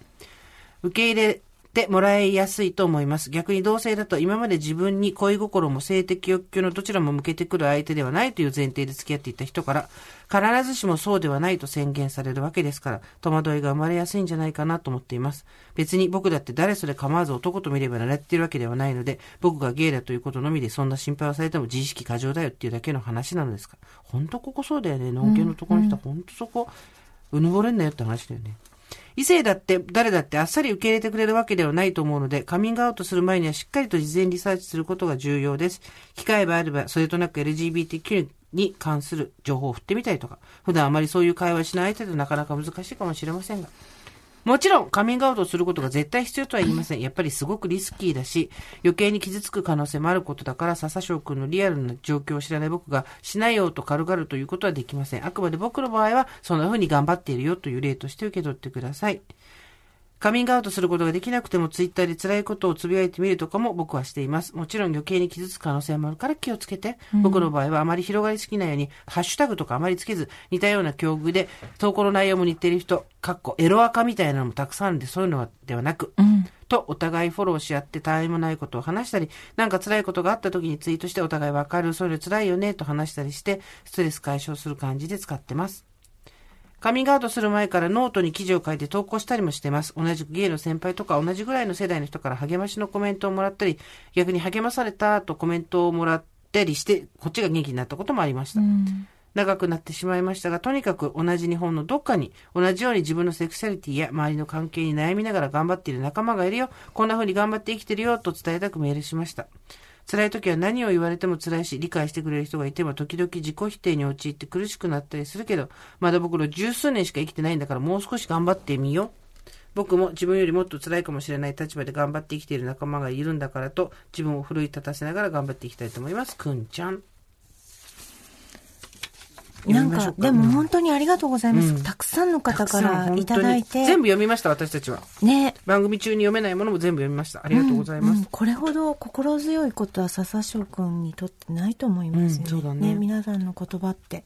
受け入れてもらいやすいと思います。逆に同性だと今まで自分に恋心も性的欲求のどちらも向けてくる相手ではないという前提で付き合っていた人から、必ずしもそうではないと宣言されるわけですから、戸惑いが生まれやすいんじゃないかなと思っています。別に僕だって誰それ構わず男と見れば習ってるわけではないので、僕がゲイだということのみでそんな心配をされても自意識過剰だよっていうだけの話なのですから。ほんとここそうだよね。のんのとこの人は、うん、ほんとそこ、うぬぼれんなよって話だよね。異性だって誰だってあっさり受け入れてくれるわけではないと思うので、カミングアウトする前にはしっかりと事前リサーチすることが重要です。機会があれば、それとなく LGBTQ に関する情報を振ってみたりとか、普段あまりそういう会話しない相手となかなか難しいかもしれませんが、もちろん、カミングアウトすることが絶対必要とは言いません。やっぱりすごくリスキーだし、余計に傷つく可能性もあることだから、笹翔くんのリアルな状況を知らない僕が、しないよと軽々ということはできません。あくまで僕の場合は、そんな風に頑張っているよという例として受け取ってください。カミングアウトすることができなくてもツイッターで辛いことをつぶやいてみるとかも僕はしています。もちろん余計に傷つく可能性もあるから気をつけて、うん、僕の場合はあまり広がりすぎないように、ハッシュタグとかあまりつけず、似たような境遇で、投稿の内容も似てる人、かっこエロアカみたいなのもたくさんあるんで、そういうのではなく、うんとお互いフォローし合って他愛もないことを話したり、なんか辛いことがあった時にツイートしてお互いわかる、それ辛いよねと話したりして、ストレス解消する感じで使ってます。カミングアウトする前からノートに記事を書いて投稿したりもしてます。同じく芸の先輩とか同じぐらいの世代の人から励ましのコメントをもらったり、逆に励まされたとコメントをもらったりして、こっちが元気になったこともありました。長くなってしまいましたが、とにかく同じ日本のどっかに、同じように自分のセクシャリティや周りの関係に悩みながら頑張っている仲間がいるよ、こんな風に頑張って生きてるよ、と伝えたくメールしました。辛い時は何を言われても辛いし、理解してくれる人がいても時々自己否定に陥って苦しくなったりするけど、まだ僕の十数年しか生きてないんだからもう少し頑張ってみよう。僕も自分よりもっと辛いかもしれない立場で頑張って生きている仲間がいるんだからと、自分を奮い立たせながら頑張っていきたいと思います。くんちゃん。なんか、でも本当にありがとうございます。うん、たくさんの方からいただいて。全部読みました、私たちは。ね。番組中に読めないものも全部読みました。ありがとうございます。うんうん、これほど心強いことは笹翔くんにとってないと思いますね。そうだね。ね皆さんの言葉って。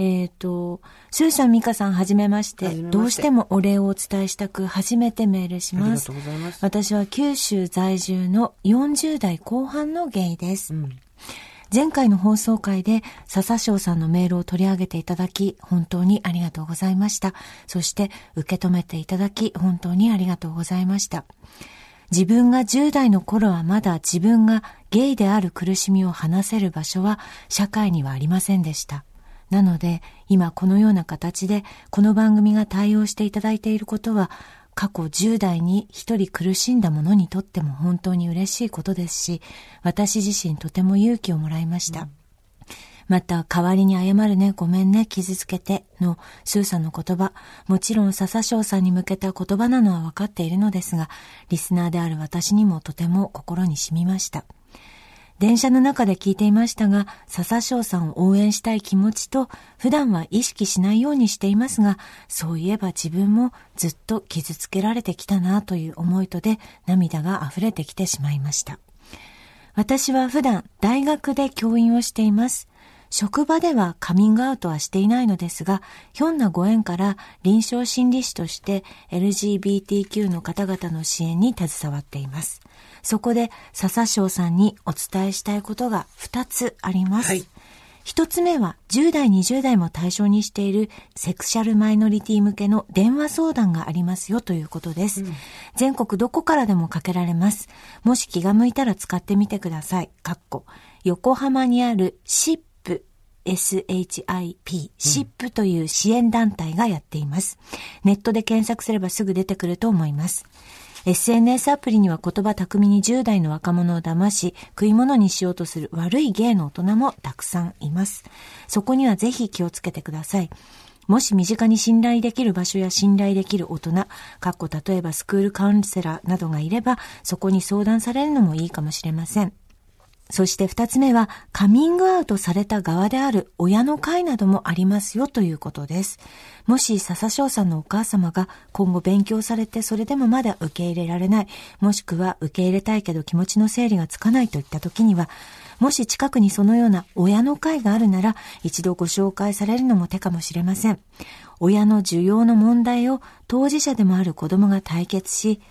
えっ、ー、と、シューシャンミカさんはじめまして、どうしてもお礼をお伝えしたく、初めてメールします。ます私は九州在住の40代後半のゲイです。うん前回の放送回で笹翔さんのメールを取り上げていただき、本当にありがとうございました。そして受け止めていただき、本当にありがとうございました。自分が10代の頃はまだ自分がゲイである苦しみを話せる場所は社会にはありませんでした。なので、今このような形でこの番組が対応していただいていることは、過去10代に一人苦しんだ者にとっても本当に嬉しいことですし、私自身とても勇気をもらいました。うん、また、代わりに謝るね、ごめんね、傷つけてのスーさんの言葉、もちろん笹生さんに向けた言葉なのは分かっているのですが、リスナーである私にもとても心に染みました。電車の中で聞いていましたが、笹翔さんを応援したい気持ちと、普段は意識しないようにしていますが、そういえば自分もずっと傷つけられてきたなという思いとで、涙が溢れてきてしまいました。私は普段、大学で教員をしています。職場ではカミングアウトはしていないのですが、ひょんなご縁から臨床心理士として LGBTQ の方々の支援に携わっています。そこで笹生さんにお伝えしたいことが2つあります。はい一つ目は10代、20代も対象にしているセクシャルマイノリティ向けの電話相談がありますよということです。うん、全国どこからでもかけられます。もし気が向いたら使ってみてください。横浜にある SHIP、SHIP という支援団体がやっています。ネットで検索すればすぐ出てくると思います。SNS アプリには言葉巧みに10代の若者を騙し、食い物にしようとする悪い芸の大人もたくさんいます。そこにはぜひ気をつけてください。もし身近に信頼できる場所や信頼できる大人、かっこ例えばスクールカウンセラーなどがいれば、そこに相談されるのもいいかもしれません。そして二つ目は、カミングアウトされた側である親の会などもありますよということです。もし笹翔さんのお母様が今後勉強されてそれでもまだ受け入れられない、もしくは受け入れたいけど気持ちの整理がつかないといった時には、もし近くにそのような親の会があるなら、一度ご紹介されるのも手かもしれません。親の需要の問題を当事者でもある子供が対決し、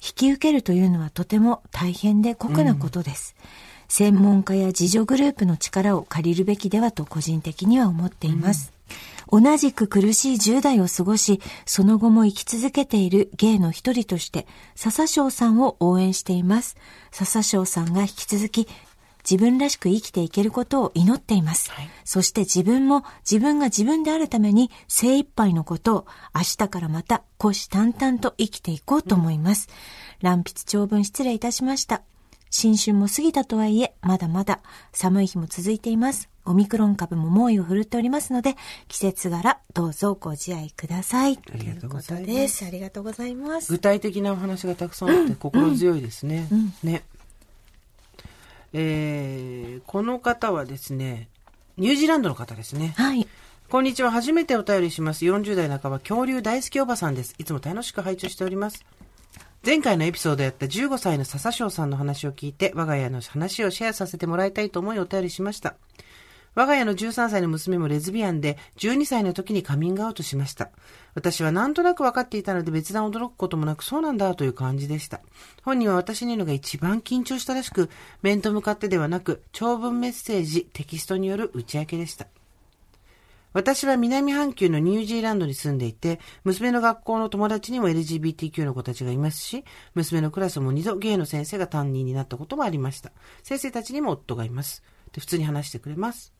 引き受けるというのはとても大変で酷なことです。うん専門家や自助グループの力を借りるべきではと個人的には思っています。うん、同じく苦しい10代を過ごし、その後も生き続けている芸の一人として、笹章さんを応援しています。笹章さんが引き続き、自分らしく生きていけることを祈っています。はい、そして自分も自分が自分であるために精一杯のことを明日からまた虎視眈々と生きていこうと思います。うん、乱筆長文失礼いたしました。新春も過ぎたとはいえ、まだまだ寒い日も続いています。オミクロン株も猛威を振るっておりますので、季節柄、どうぞご自愛ください。ありがとうございます。ありがとうございます。具体的なお話がたくさんあって心強いですね。うんうん、ね。えー、この方はですね、ニュージーランドの方ですね。はい。こんにちは。初めてお便りします。40代半ば、恐竜大好きおばさんです。いつも楽しく拝聴しております。前回のエピソードやった15歳の笹翔さんの話を聞いて、我が家の話をシェアさせてもらいたいと思いお便りしました。我が家の13歳の娘もレズビアンで、12歳の時にカミングアウトしました。私はなんとなく分かっていたので別段驚くこともなくそうなんだという感じでした。本人は私にいるのが一番緊張したらしく、面と向かってではなく、長文メッセージ、テキストによる打ち明けでした。私は南半球のニュージーランドに住んでいて、娘の学校の友達にも LGBTQ の子たちがいますし、娘のクラスも2度ゲイの先生が担任になったこともありました。先生たちにも夫がいます。で普通に話してくれます。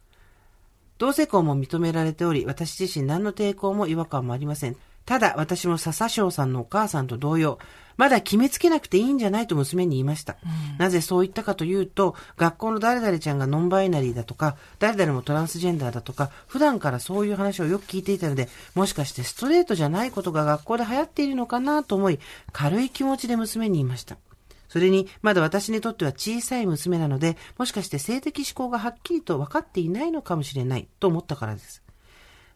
同性婚も認められており、私自身何の抵抗も違和感もありません。ただ、私も笹翔さんのお母さんと同様、まだ決めつけなくていいんじゃないと娘に言いました。うん、なぜそう言ったかというと、学校の誰々ちゃんがノンバイナリーだとか、誰々もトランスジェンダーだとか、普段からそういう話をよく聞いていたので、もしかしてストレートじゃないことが学校で流行っているのかなと思い、軽い気持ちで娘に言いました。それに、まだ私にとっては小さい娘なので、もしかして性的思考がはっきりと分かっていないのかもしれないと思ったからです。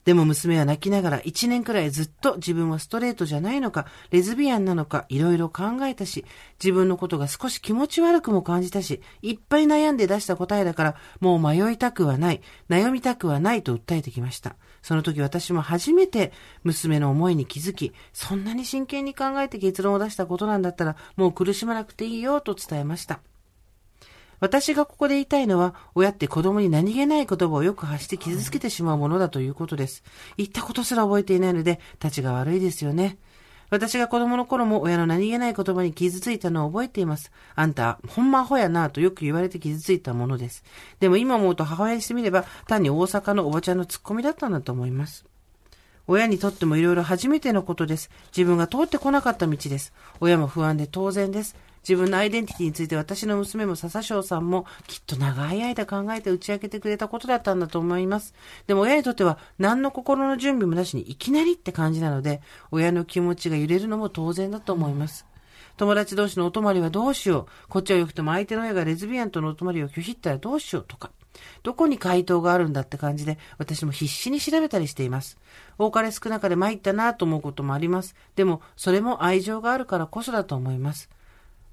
でも娘は泣きながら一年くらいずっと自分はストレートじゃないのか、レズビアンなのか、いろいろ考えたし、自分のことが少し気持ち悪くも感じたし、いっぱい悩んで出した答えだから、もう迷いたくはない、悩みたくはないと訴えてきました。その時私も初めて娘の思いに気づき、そんなに真剣に考えて結論を出したことなんだったら、もう苦しまなくていいよと伝えました。私がここで言いたいのは、親って子供に何気ない言葉をよく発して傷つけてしまうものだということです。言ったことすら覚えていないので、たちが悪いですよね。私が子供の頃も親の何気ない言葉に傷ついたのを覚えています。あんた、ほんまアホやなとよく言われて傷ついたものです。でも今思うと母親にしてみれば、単に大阪のおばちゃんのツッコミだったんだと思います。親にとっても色々初めてのことです。自分が通ってこなかった道です。親も不安で当然です。自分のアイデンティティについて私の娘も笹生さんもきっと長い間考えて打ち明けてくれたことだったんだと思います。でも親にとっては何の心の準備もなしにいきなりって感じなので、親の気持ちが揺れるのも当然だと思います。友達同士のお泊まりはどうしよう。こっちは良くても相手の親がレズビアンとのお泊まりを拒否ったらどうしようとか。どこに回答があるんだって感じで、私も必死に調べたりしています。多かれ少なかれ参ったなと思うこともあります。でも、それも愛情があるからこそだと思います。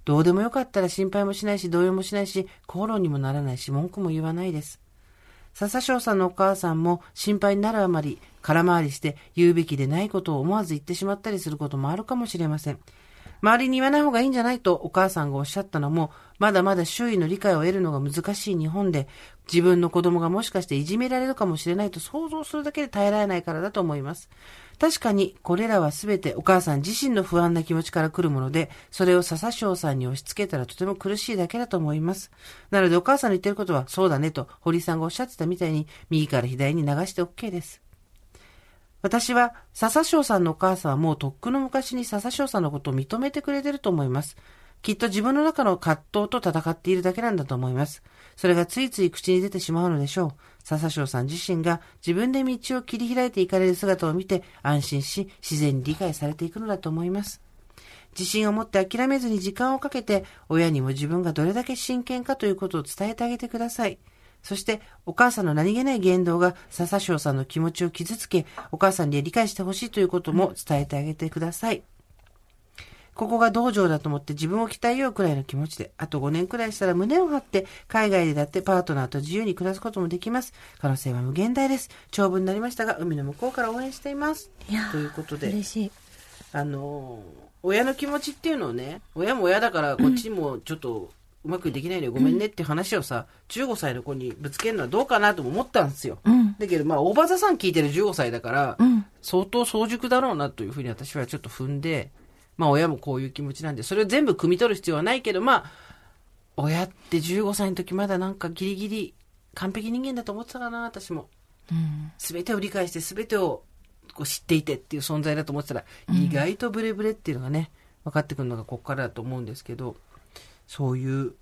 どうでもよかったら心配もしないし、動揺もしないし、口論にもならないし、文句も言わないです。笹翔さんのお母さんも心配になるあまり空回りして言うべきでないことを思わず言ってしまったりすることもあるかもしれません。周りに言わない方がいいんじゃないとお母さんがおっしゃったのも、まだまだ周囲の理解を得るのが難しい日本で、自分の子供がもしかしていじめられるかもしれないと想像するだけで耐えられないからだと思います。確かにこれらはすべてお母さん自身の不安な気持ちから来るもので、それを笹翔さんに押し付けたらとても苦しいだけだと思います。なのでお母さんの言ってることは、そうだねと堀さんがおっしゃってたみたいに、右から左に流して OK です。私は、笹翔さんのお母さんはもうとっくの昔に笹翔さんのことを認めてくれてると思います。きっと自分の中の葛藤と戦っているだけなんだと思います。それがついつい口に出てしまうのでしょう。笹生さん自身が自分で道を切り開いていかれる姿を見て安心し、自然に理解されていくのだと思います。自信を持って諦めずに時間をかけて、親にも自分がどれだけ真剣かということを伝えてあげてください。そして、お母さんの何気ない言動が笹生さんの気持ちを傷つけ、お母さんに理解してほしいということも伝えてあげてください。うんここが道場だと思って自分を鍛えようくらいの気持ちで、あと5年くらいしたら胸を張って、海外でだってパートナーと自由に暮らすこともできます。可能性は無限大です。長文になりましたが、海の向こうから応援しています。ということで。嬉しい。あの、親の気持ちっていうのをね、親も親だからこっちもちょっと、うまくできないのごめんねって話をさ、15歳の子にぶつけるのはどうかなと思ったんですよ。うん、だけど、まあ、大場座さん聞いてる15歳だから、うん、相当早熟だろうなというふうに私はちょっと踏んで、まあ親もこういう気持ちなんで、それを全部汲み取る必要はないけど、まあ、親って15歳の時まだなんかギリギリ完璧人間だと思ってたかな、私も。す、う、べ、ん、てを理解して、すべてをこう知っていてっていう存在だと思ってたら、意外とブレブレっていうのがね、分かってくるのがここからだと思うんですけど、そういう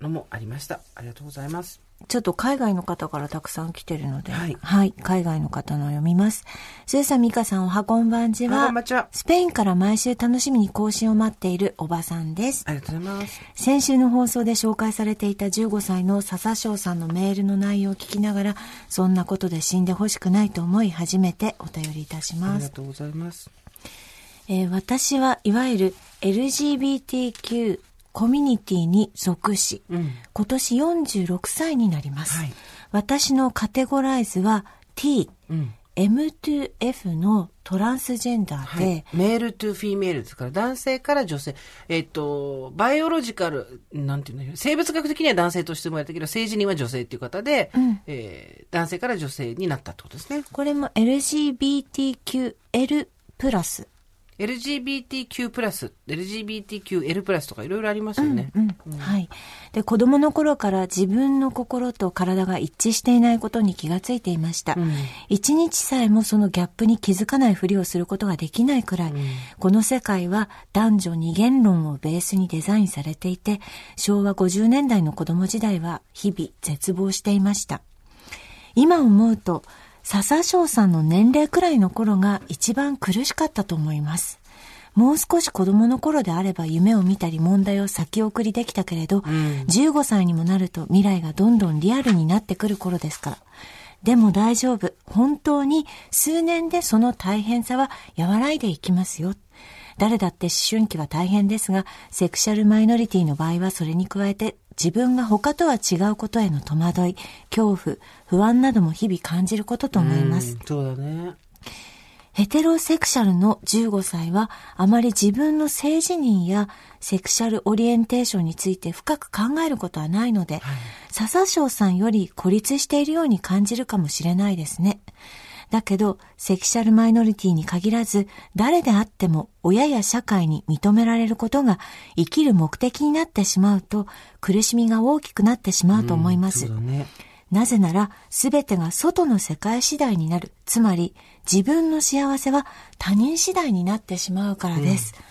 のもありました。ありがとうございます。ちょっと海外の方からたくさん来てるので、はい、はい、海外の方の読みます。スーサミカさん、おはこんばんちは。スペインから毎週楽しみに更新を待っているおばさんです。ありがとうございます。先週の放送で紹介されていた15歳の笹翔さんのメールの内容を聞きながら、そんなことで死んでほしくないと思い、初めてお便りいたします。ありがとうございます。えー、私はいわゆる LGBTQ コミュニティに属し、うん、今年46歳になります、はい、私のカテゴライズは T、うん、M2F のトランスジェンダーで、はい、メールトゥフィメールですから男性から女性えっとバイオロジカルなんていうの生物学的には男性として生まれたけど政治には女性っていう方で、うん、えー、男性から女性になったってことですねこれも LGBTQL プラス LGBTQ プラス、LGBTQL プラスとかいろいろありますよね。うんうん、はい。で、子供の頃から自分の心と体が一致していないことに気がついていました。一、うん、日さえもそのギャップに気づかないふりをすることができないくらい、この世界は男女二元論をベースにデザインされていて、昭和50年代の子供時代は日々絶望していました。今思うと、笹生さんの年齢くらいの頃が一番苦しかったと思います。もう少し子供の頃であれば夢を見たり問題を先送りできたけれど、うん、15歳にもなると未来がどんどんリアルになってくる頃ですから。でも大丈夫。本当に数年でその大変さは和らいでいきますよ。誰だって思春期は大変ですが、セクシャルマイノリティの場合はそれに加えて自分が他とは違うことへの戸惑い、恐怖、不安なども日々感じることと思います。うそうだね。ヘテロセクシャルの15歳はあまり自分の性自認やセクシャルオリエンテーションについて深く考えることはないので、はい、笹生さんより孤立しているように感じるかもしれないですね。だけど、セクシャルマイノリティに限らず、誰であっても親や社会に認められることが生きる目的になってしまうと、苦しみが大きくなってしまうと思います。うんね、なぜなら、すべてが外の世界次第になる。つまり、自分の幸せは他人次第になってしまうからです。うん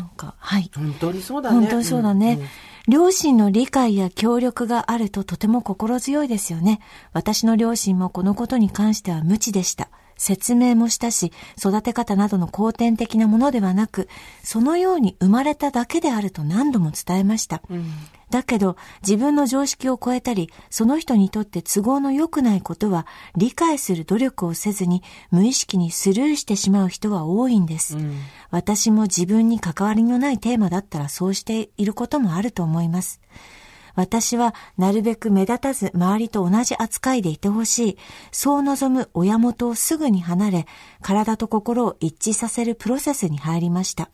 あ、なんか、はい。本当にそうだね。本当にそうだね。うん両親の理解や協力があるととても心強いですよね。私の両親もこのことに関しては無知でした。説明もしたし、育て方などの後天的なものではなく、そのように生まれただけであると何度も伝えました。うん、だけど、自分の常識を超えたり、その人にとって都合の良くないことは、理解する努力をせずに、無意識にスルーしてしまう人は多いんです。うん、私も自分に関わりのないテーマだったらそうしていることもあると思います。私はなるべく目立たず周りと同じ扱いでいてほしい。そう望む親元をすぐに離れ、体と心を一致させるプロセスに入りました。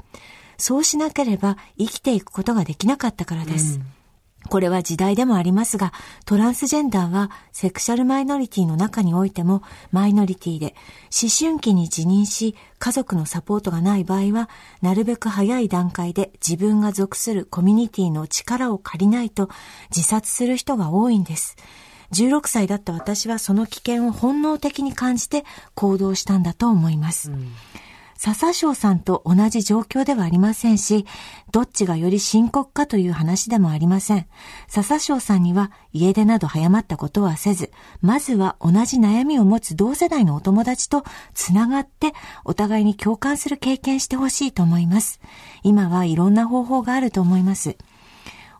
そうしなければ生きていくことができなかったからです。うんこれは時代でもありますが、トランスジェンダーはセクシャルマイノリティの中においてもマイノリティで、思春期に辞任し家族のサポートがない場合は、なるべく早い段階で自分が属するコミュニティの力を借りないと自殺する人が多いんです。16歳だった私はその危険を本能的に感じて行動したんだと思います。うん笹生さんと同じ状況ではありませんし、どっちがより深刻かという話でもありません。笹生さんには家出など早まったことはせず、まずは同じ悩みを持つ同世代のお友達とつながってお互いに共感する経験してほしいと思います。今はいろんな方法があると思います。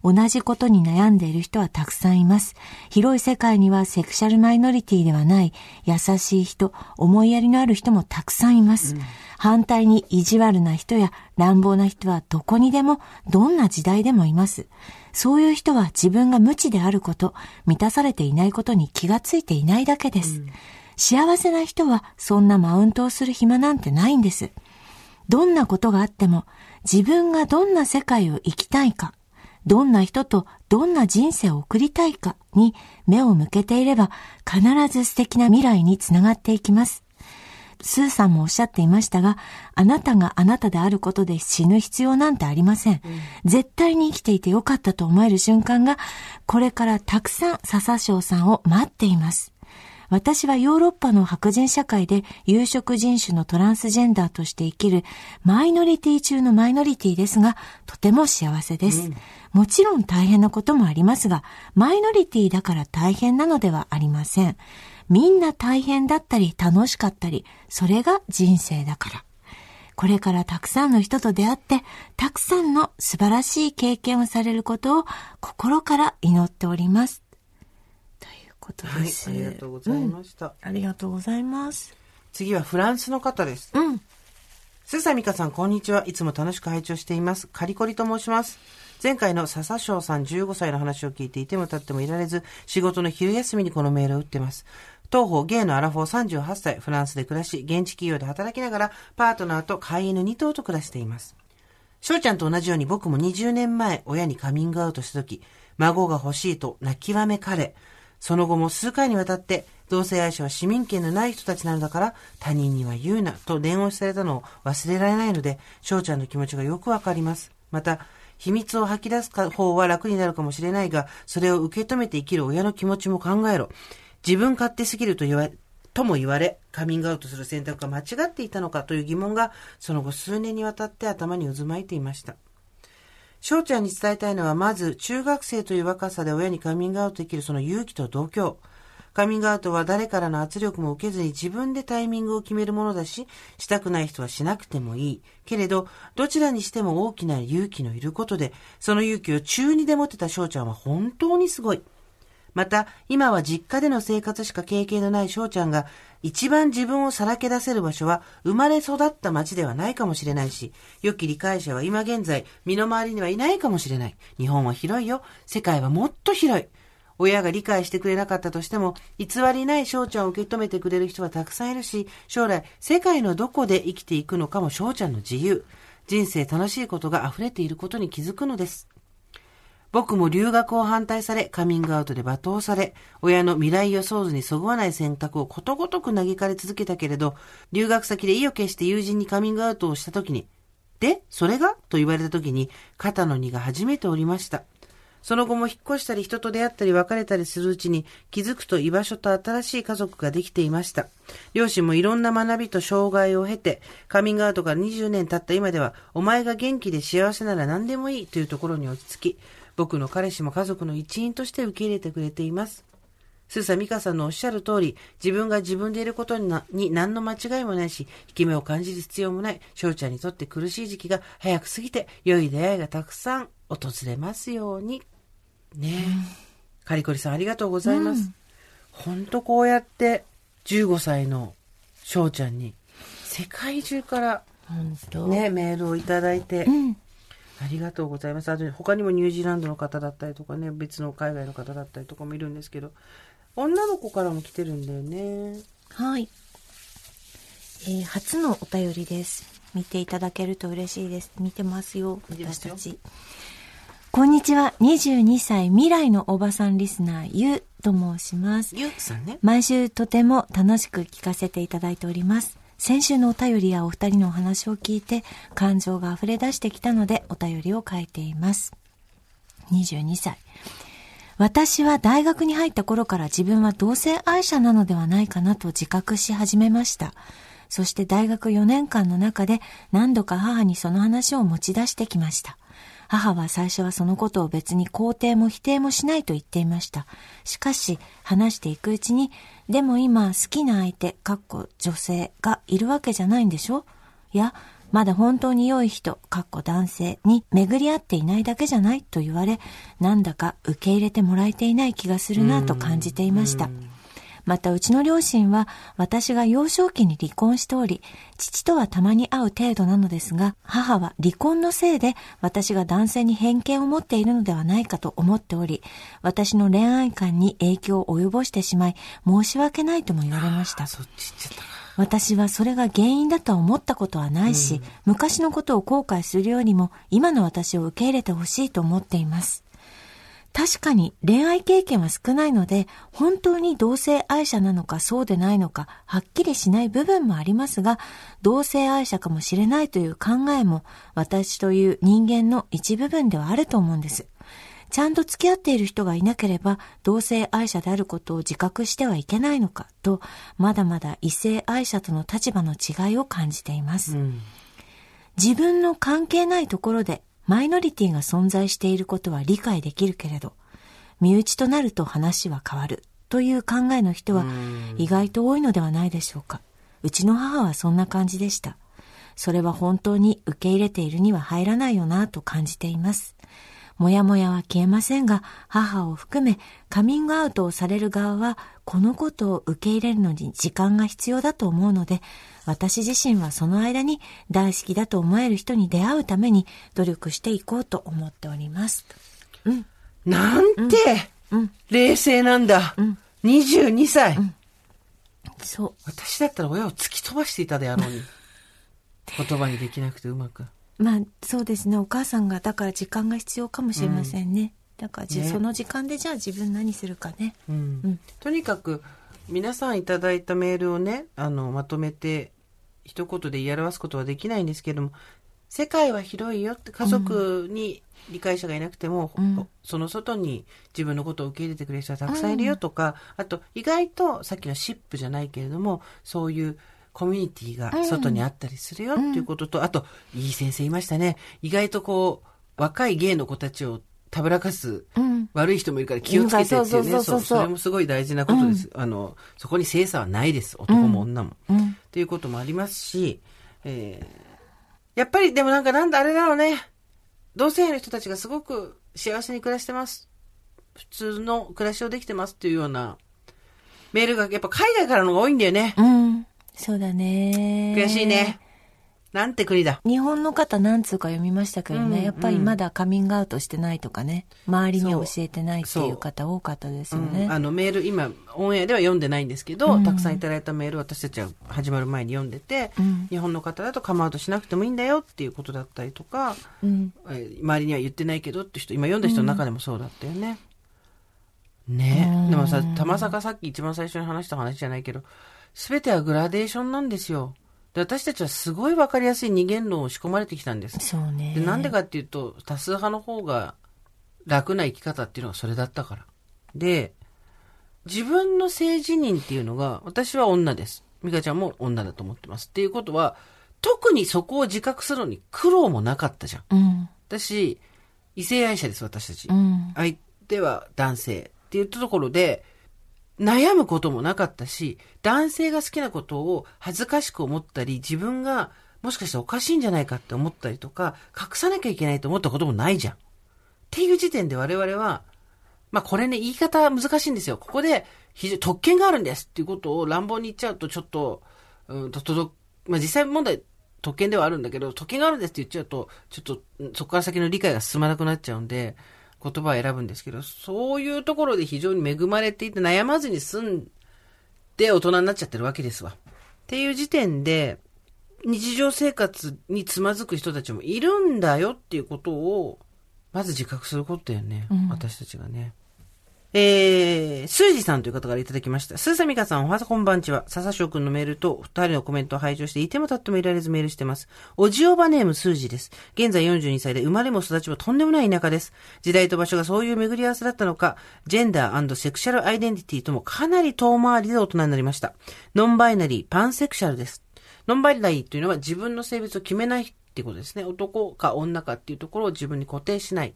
同じことに悩んでいる人はたくさんいます。広い世界にはセクシャルマイノリティではない優しい人、思いやりのある人もたくさんいます。うん、反対に意地悪な人や乱暴な人はどこにでも、どんな時代でもいます。そういう人は自分が無知であること、満たされていないことに気がついていないだけです。うん、幸せな人はそんなマウントをする暇なんてないんです。どんなことがあっても、自分がどんな世界を生きたいか、どんな人とどんな人生を送りたいかに目を向けていれば必ず素敵な未来につながっていきます。スーさんもおっしゃっていましたが、あなたがあなたであることで死ぬ必要なんてありません。うん、絶対に生きていてよかったと思える瞬間が、これからたくさん笹章さんを待っています。私はヨーロッパの白人社会で有色人種のトランスジェンダーとして生きるマイノリティ中のマイノリティですが、とても幸せです。うん、もちろん大変なこともありますが、マイノリティだから大変なのではありません。みんな大変だったり楽しかったり、それが人生だから。これからたくさんの人と出会って、たくさんの素晴らしい経験をされることを心から祈っております。ことです、はい、ありがとうございました、うん、ありがとうございます次はフランスの方ですうんさん美香さんこんにちはいつも楽しく拝聴していますカリコリと申します前回の笹翔さん15歳の話を聞いていても立ってもいられず仕事の昼休みにこのメールを打ってます当方ゲイのアラフォー38歳フランスで暮らし現地企業で働きながらパートナーと飼い犬2頭と暮らしています翔ちゃんと同じように僕も20年前親にカミングアウトした時孫が欲しいと泣きわめかれその後も数回にわたって、同性愛者は市民権のない人たちなのだから、他人には言うな、と念押されたのを忘れられないので、翔ちゃんの気持ちがよくわかります。また、秘密を吐き出す方は楽になるかもしれないが、それを受け止めて生きる親の気持ちも考えろ。自分勝手すぎると言われ、とも言われ、カミングアウトする選択が間違っていたのかという疑問が、その後数年にわたって頭に渦巻いていました。翔ちゃんに伝えたいのは、まず、中学生という若さで親にカミングアウトできるその勇気と度胸。カミングアウトは誰からの圧力も受けずに自分でタイミングを決めるものだし、したくない人はしなくてもいい。けれど、どちらにしても大きな勇気のいることで、その勇気を中2で持ってた翔ちゃんは本当にすごい。また、今は実家での生活しか経験のない翔ちゃんが、一番自分をさらけ出せる場所は、生まれ育った町ではないかもしれないし、良き理解者は今現在、身の回りにはいないかもしれない。日本は広いよ。世界はもっと広い。親が理解してくれなかったとしても、偽りない翔ちゃんを受け止めてくれる人はたくさんいるし、将来、世界のどこで生きていくのかも翔ちゃんの自由。人生楽しいことが溢れていることに気づくのです。僕も留学を反対され、カミングアウトで罵倒され、親の未来予想図にそぐわない選択をことごとく嘆かれ続けたけれど、留学先で意を決して友人にカミングアウトをした時に、で、それがと言われた時に、肩の荷が初めておりました。その後も引っ越したり人と出会ったり別れたりするうちに気づくと居場所と新しい家族ができていました。両親もいろんな学びと障害を経て、カミングアウトから20年経った今では、お前が元気で幸せなら何でもいいというところに落ち着き、僕の彼氏も家族の一員として受け入れてくれています。スーサミカさんのおっしゃる通り、自分が自分でいることに何の間違いもないし、引き目を感じる必要もない、翔ちゃんにとって苦しい時期が早く過ぎて、良い出会いがたくさん訪れますように。ねえ。うん、カリコリさんありがとうございます。本当、ほんとこうやって、15歳の翔ちゃんに、世界中から、ね、メールをいただいて、うん、ありがとうございます。あと他にもニュージーランドの方だったりとかね、別の海外の方だったりとかもいるんですけど、女の子からも来てるんだよね。はい。えー、初のお便りです。見ていただけると嬉しいです。見てますよ、私たち。こんにちは。22歳未来のおばさんリスナー、ゆと申します。ゆさんね。毎週とても楽しく聞かせていただいております。先週のお便りやお二人のお話を聞いて、感情が溢れ出してきたので、お便りを書いています。22歳。私は大学に入った頃から自分は同性愛者なのではないかなと自覚し始めました。そして大学4年間の中で何度か母にその話を持ち出してきました。母は最初はそのことを別に肯定も否定もしないと言っていました。しかし、話していくうちにでも今好きな相手、かっこ女性がいるわけじゃないんでしょいや、まだ本当に良い人、かっこ男性に巡り合っていないだけじゃないと言われ、なんだか受け入れてもらえていない気がするなと感じていました。またうちの両親は私が幼少期に離婚しており、父とはたまに会う程度なのですが、母は離婚のせいで私が男性に偏見を持っているのではないかと思っており、私の恋愛観に影響を及ぼしてしまい、申し訳ないとも言われました。私はそれが原因だとは思ったことはないし、うん、昔のことを後悔するよりも今の私を受け入れてほしいと思っています。確かに恋愛経験は少ないので、本当に同性愛者なのかそうでないのか、はっきりしない部分もありますが、同性愛者かもしれないという考えも、私という人間の一部分ではあると思うんです。ちゃんと付き合っている人がいなければ、同性愛者であることを自覚してはいけないのかと、まだまだ異性愛者との立場の違いを感じています。うん自分の関係ないところでマイノリティが存在していることは理解できるけれど、身内となると話は変わるという考えの人は意外と多いのではないでしょうか。うちの母はそんな感じでした。それは本当に受け入れているには入らないよなと感じています。もやもやは消えませんが、母を含めカミングアウトをされる側はこのことを受け入れるのに時間が必要だと思うので、私自身はその間に大好きだと思える人に出会うために努力していこうと思っております。うん。なんて、冷静なんだ。うん、22歳、うん、そう。私だったら親を突き飛ばしていたであろうに。言葉にできなくてうまく。まあ、そうですね。お母さんが、だから時間が必要かもしれませんね。だから、ね、その時間でじゃあ自分何するかね。うん。とにかく、皆さんいただいたメールをね、あの、まとめて一言で言い表すことはできないんですけれども、世界は広いよって家族に理解者がいなくても、うん、その外に自分のことを受け入れてくれる人はたくさんいるよとか、うん、あと意外とさっきのシップじゃないけれどもそういうコミュニティが外にあったりするよっていうことと、うん、あといい先生いましたね意外とこう若い芸の子たちをたぶらかす、うん、悪い人もいるから気をつけてっていうね、そうそれもすごい大事なことです。うん、あの、そこに精査はないです。男も女も。うん、っていうこともありますし、えー、やっぱりでもなんかなんだあれだろうね。同性愛の人たちがすごく幸せに暮らしてます。普通の暮らしをできてますっていうようなメールがやっぱ海外からのが多いんだよね。うん。そうだね。悔しいね。なんて国だ。日本の方何通か読みましたけどね、うんうん、やっぱりまだカミングアウトしてないとかね、周りに教えてないっていう方多かったですよね。うん、あのメール、今、オンエアでは読んでないんですけど、うん、たくさんいただいたメール私たちは始まる前に読んでて、うん、日本の方だとカムアウトしなくてもいいんだよっていうことだったりとか、うん、周りには言ってないけどって人、今読んだ人の中でもそうだったよね。ねでもさ、たまさかさっき一番最初に話した話じゃないけど、すべてはグラデーションなんですよ。で私たちはすごい分かりやすい二元論を仕込まれてきたんです。そうね。でなんでかっていうと多数派の方が楽な生き方っていうのはそれだったから。で、自分の性自認っていうのが私は女です。美香ちゃんも女だと思ってます。っていうことは特にそこを自覚するのに苦労もなかったじゃん。うん、私異性愛者です私たち、うん、相手は男性って言ったところで悩むこともなかったし、男性が好きなことを恥ずかしく思ったり、自分がもしかしたらおかしいんじゃないかって思ったりとか、隠さなきゃいけないと思ったこともないじゃん。っていう時点で我々は、まあこれね、言い方難しいんですよ。ここで、非常特権があるんですっていうことを乱暴に言っちゃうとちょっと、うんと届まあ実際問題、特権ではあるんだけど、特権があるんですって言っちゃうと、ちょっとそこから先の理解が進まなくなっちゃうんで、言葉を選ぶんですけど、そういうところで非常に恵まれていて悩まずに済んで大人になっちゃってるわけですわ。っていう時点で、日常生活につまずく人たちもいるんだよっていうことを、まず自覚することだよね、うん、私たちがね。えー、スージさんという方からいただきました。スーサミカさん、おはこんばんちは。笹翔くんのメールと二人のコメントを拝聴して、いてもたってもいられずメールしてます。おじおばネームスージです。現在42歳で生まれも育ちもとんでもない田舎です。時代と場所がそういう巡り合わせだったのか、ジェンダーセクシャルアイデンティティともかなり遠回りで大人になりました。ノンバイナリー、パンセクシャルです。ノンバイナリーというのは自分の性別を決めないっていうことですね。男か女かっていうところを自分に固定しない。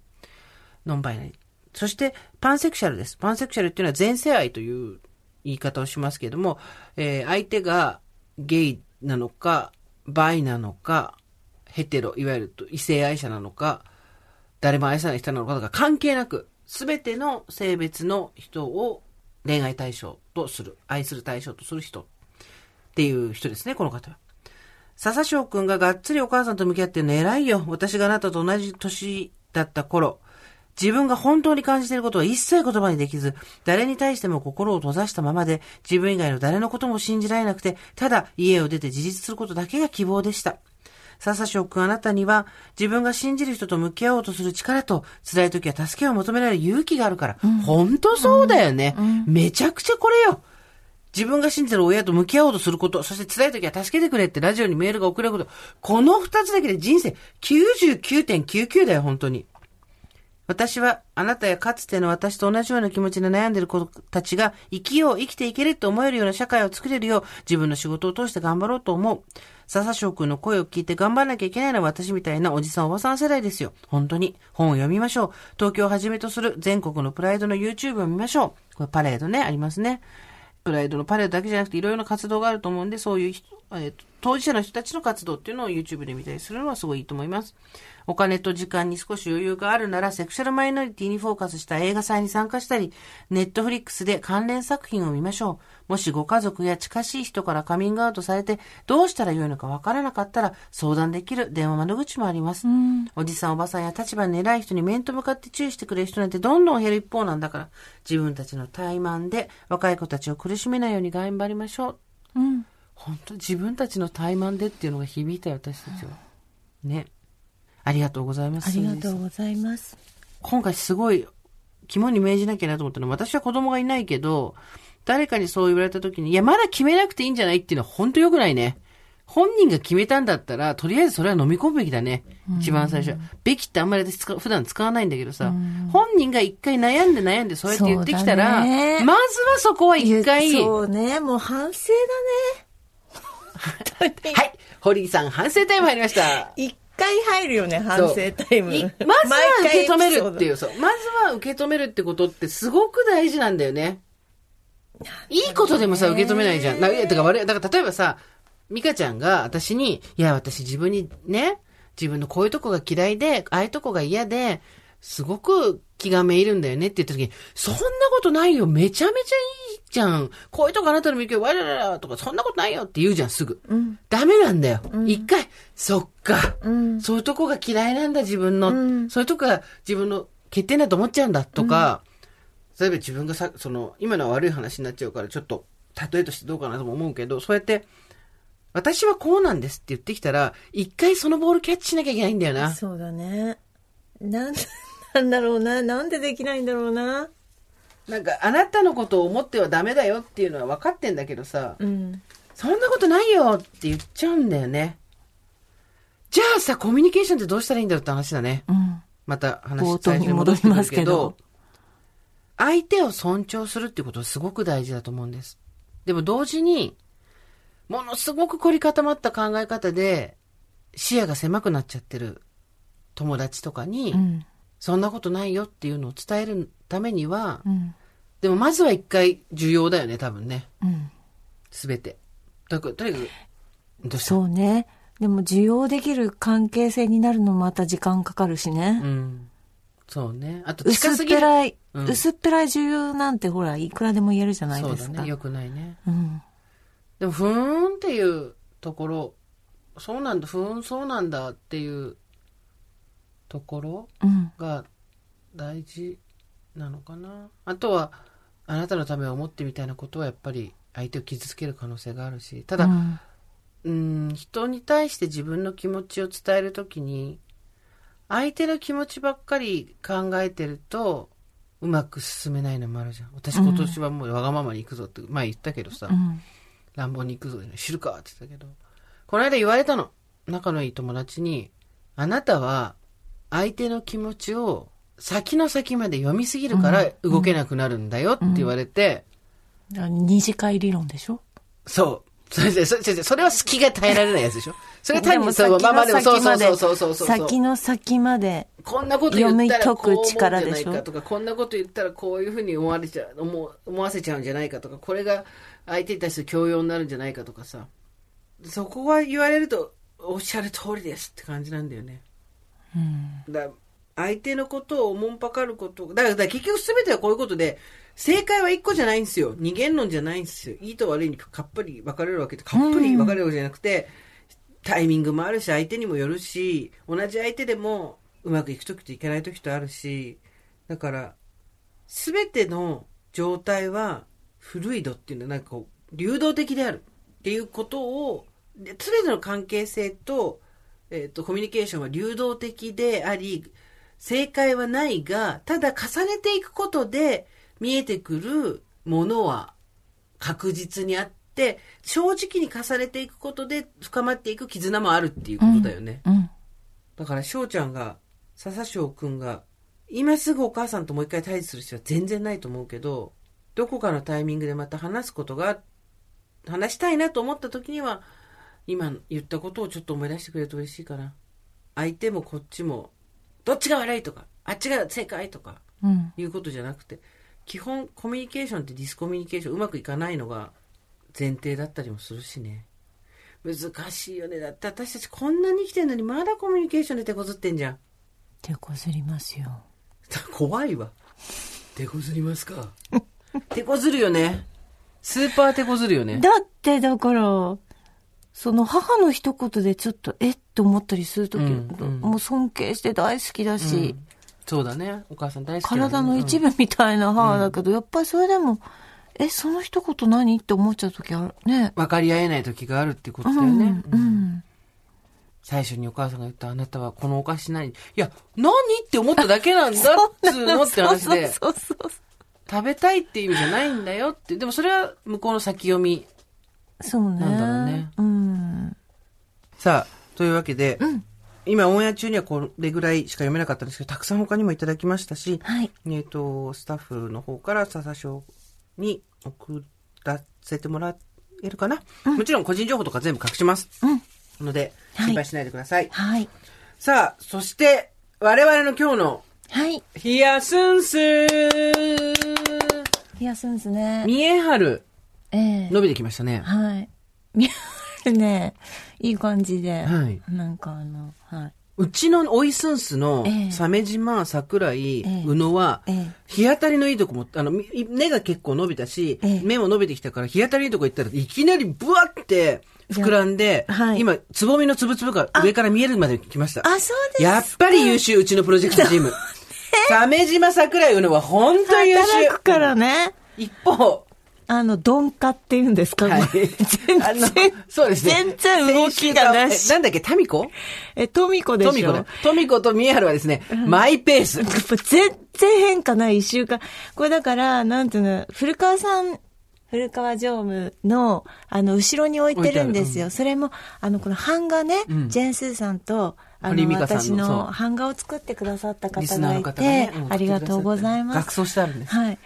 ノンバイナリー。そして、パンセクシャルです。パンセクシャルっていうのは全性愛という言い方をしますけれども、えー、相手がゲイなのか、バイなのか、ヘテロ、いわゆる異性愛者なのか、誰も愛さない人なのかとか関係なく、すべての性別の人を恋愛対象とする、愛する対象とする人っていう人ですね、この方は。笹翔くんががっつりお母さんと向き合ってるの偉いよ。私があなたと同じ年だった頃、自分が本当に感じていることは一切言葉にできず、誰に対しても心を閉ざしたままで、自分以外の誰のことも信じられなくて、ただ家を出て自立することだけが希望でした。笹翔くあなたには自分が信じる人と向き合おうとする力と辛い時は助けを求められる勇気があるから、うん、本当そうだよね、うんめちゃくちゃこれよ。自分が信じてる親と向き合おうとすること、そして辛い時は助けてくれってラジオにメールが送れること、この二つだけで人生99.99 .99 だよ、本当に。私はあなたやかつての私と同じような気持ちで悩んでいる子たちが生きよう、生きていけると思えるような社会を作れるよう自分の仕事を通して頑張ろうと思う。笹翔くんの声を聞いて頑張らなきゃいけないのは私みたいなおじさんおばさん世代ですよ。本当に。本を読みましょう。東京をはじめとする全国のプライドの YouTube を見ましょう。これパレードね、ありますね。プライドのパレードだけじゃなくていろいろな活動があると思うんで、そういう、えー、当事者の人たちの活動っていうのを YouTube で見たりするのはすごいいいと思います。お金と時間に少し余裕があるなら、セクシャルマイノリティにフォーカスした映画祭に参加したり、ネットフリックスで関連作品を見ましょう。もしご家族や近しい人からカミングアウトされて、どうしたらよいのかわからなかったら、相談できる電話窓口もあります。おじさん、おばさんや立場の偉い人に面と向かって注意してくれる人なんてどんどん減る一方なんだから、自分たちの怠慢で若い子たちを苦しめないように頑張りましょう。うん。本当自分たちの怠慢でっていうのが響いたよ、私たちは。ね。ありがとうございます。ありがとうございます。今回すごい肝に銘じなきゃなと思ったのは、私は子供がいないけど、誰かにそう言われた時に、いや、まだ決めなくていいんじゃないっていうのは本当良くないね。本人が決めたんだったら、とりあえずそれは飲み込むべきだね。一番最初。うん、べきってあんまり私普段使わないんだけどさ、うん、本人が一回悩んで悩んでそうやって言ってきたら、ね、まずはそこは一回。そうね、もう反省だね。はい、堀井さん反省タイム入りました。一回入るよね、反省タイム。まずは受け止めるっていう、そう。まずは受け止めるってことってすごく大事なんだよね。いいことでもさ、受け止めないじゃん。な、だから悪だから例えばさ、ミカちゃんが私に、いや、私自分にね、自分のこういうとこが嫌いで、ああいうとこが嫌で、すごく気がめいるんだよねって言った時に、そんなことないよ、めちゃめちゃいいちゃん、こういうとこあなたの見受け、わらららとか、そんなことないよって言うじゃん、すぐ。うん、ダメなんだよ。うん、一回、そっか、うん、そういうとこが嫌いなんだ、自分の。うん、そういうとこが自分の欠点だと思っちゃうんだ、とか、例えば自分がさ、その、今のは悪い話になっちゃうから、ちょっと、例えとしてどうかなとも思うけど、そうやって、私はこうなんですって言ってきたら、一回そのボールキャッチしなきゃいけないんだよな。そうだね。なん、なんだろうな。なんでできないんだろうな。なんかあなたのことを思ってはダメだよっていうのは分かってんだけどさ、うん、そんなことないよって言っちゃうんだよね。じゃあさ、コミュニケーションってどうしたらいいんだろうって話だね。うん、また話最初に戻りますけど、相手を尊重するってことはすごく大事だと思うんです。でも同時に、ものすごく凝り固まった考え方で視野が狭くなっちゃってる友達とかに、うんそんなことないよっていうのを伝えるためには、うん、でもまずは一回重要だよね、多分ね。うん。すべて。だから、とにかく、そうね。でも受容できる関係性になるのもまた時間かかるしね。うん。そうね。あと薄っぺらい、うん、薄っぺらい重要なんてほら、いくらでも言えるじゃないですか。そうだね。よくないね。うん。でも、ふーんっていうところ、そうなんだ、ふーん、そうなんだっていうところが大事なのかな、うん、あとはあなたのためを思ってみたいなことはやっぱり相手を傷つける可能性があるしただ、うん、ん、人に対して自分の気持ちを伝える時に相手の気持ちばっかり考えてるとうまく進めないのもあるじゃん私今年はもうわがままに行くぞって前言ったけどさ、うん、乱暴に行くぞ知るかって言ったけどこの間言われたの仲のいい友達にあなたは相手の気持ちを先の先まで読みすぎるから動けなくなるんだよって言われて。二次会理論でしょそう。それで、それそれは隙が耐えられないやつでしょそれは単にそう、まあまあでもそうそうそうそうそうそう。先の先まで。こんなこと言ったらこう思うんじゃないかとか、こんなこと言ったらこういうふうに思われちゃう、思思わせちゃうんじゃないかとか、これが相手に対する強要になるんじゃないかとかさ。そこは言われると、おっしゃる通りですって感じなんだよね。うん、だ相手のことをおもんぱかることだから結局全てはこういうことで正解は1個じゃないんですよ二元論じゃないんですよいいと悪いにかっぱり分かれるわけでかっぱり分かれるわけじゃなくて、タイミングもあるし相手にもよるし同じ相手でもうまくいく時といけない時とあるしだから全ての状態はフルイドっていうのはなんかこう流動的であるっていうことをべての関係性とえっ、ー、と、コミュニケーションは流動的であり、正解はないが、ただ重ねていくことで見えてくるものは確実にあって、正直に重ねていくことで深まっていく絆もあるっていうことだよね。うんうん、だから翔ちゃんが、笹翔くんが、今すぐお母さんともう一回対峙する必要は全然ないと思うけど、どこかのタイミングでまた話すことが、話したいなと思った時には、今言ったことをちょっと思い出してくれると嬉しいかな相手もこっちもどっちが悪いとかあっちが正解とか、いうことじゃなくて、うん、基本コミュニケーションってディスコミュニケーションうまくいかないのが前提だったりもするしね難しいよねだって私たちこんなに生きてんのにまだコミュニケーションで手こずってんじゃん手こずりますよ 怖いわ手こずりますか 手こずるよねスーパー手こずるよねだってだからその母の一言でちょっとえって思ったりするとき、うんもう尊敬して大好きだし、そうだねお母さん大好き、体の一部みたいな母だけど、やっぱりそれでもえその一言何って思っちゃう時あるね分かり合えない時があるってことだよねうん、最初にお母さんが言ったあなたはこのお菓子何いや何って思っただけなんだっつうのって話で食べたいっていう意味じゃないんだよってでもそれは向こうの先読みそうね。なんだろうね。うん。さあ、というわけで、うん、今オンエア中にはこれぐらいしか読めなかったんですけど、たくさん他にもいただきましたし、はい、えっ、と、スタッフの方から笹賞に送らせてもらえるかな、うん、もちろん個人情報とか全部隠します。うん、ので、心配しないでください。はい。さあ、そして、我々の今日の、はい。ヒアスンスヒアスンスね。えはる。伸びてきましたね。はい。見 えるね、いい感じで。はいなんかあの、はい。うちのオイスンスの鮫島、桜井、ええ宇野は、日当たりのいいとこも、あの、根が結構伸びたし、目芽も伸びてきたから、日当たりのいいとこ行ったらいきなりブワって膨らんで、今、つぼみのつぶつぶが上から見えるまで来ました。あ、そうです。やっぱり優秀、うちのプロジェクトチーム。鮫島、桜井、宇野は本当に優働く。からね。一方、あの、鈍化って言うんですか、はい、全然、そうですね。全然動きがなし。なんだっけ、タミコえ、トミコでしょ。トミコトミコとミエハルはですね、うん、マイペース。全然変化ない一週間。これだから、なんていうの、古川さん、古川常務の、あの、後ろに置いてるんですよ。うん、それも、あの、この版画ね、うん、ジェンスーさんと、あの私の版画を作ってくださった方がいて、ありがとうございます。学装してあるんです。はい。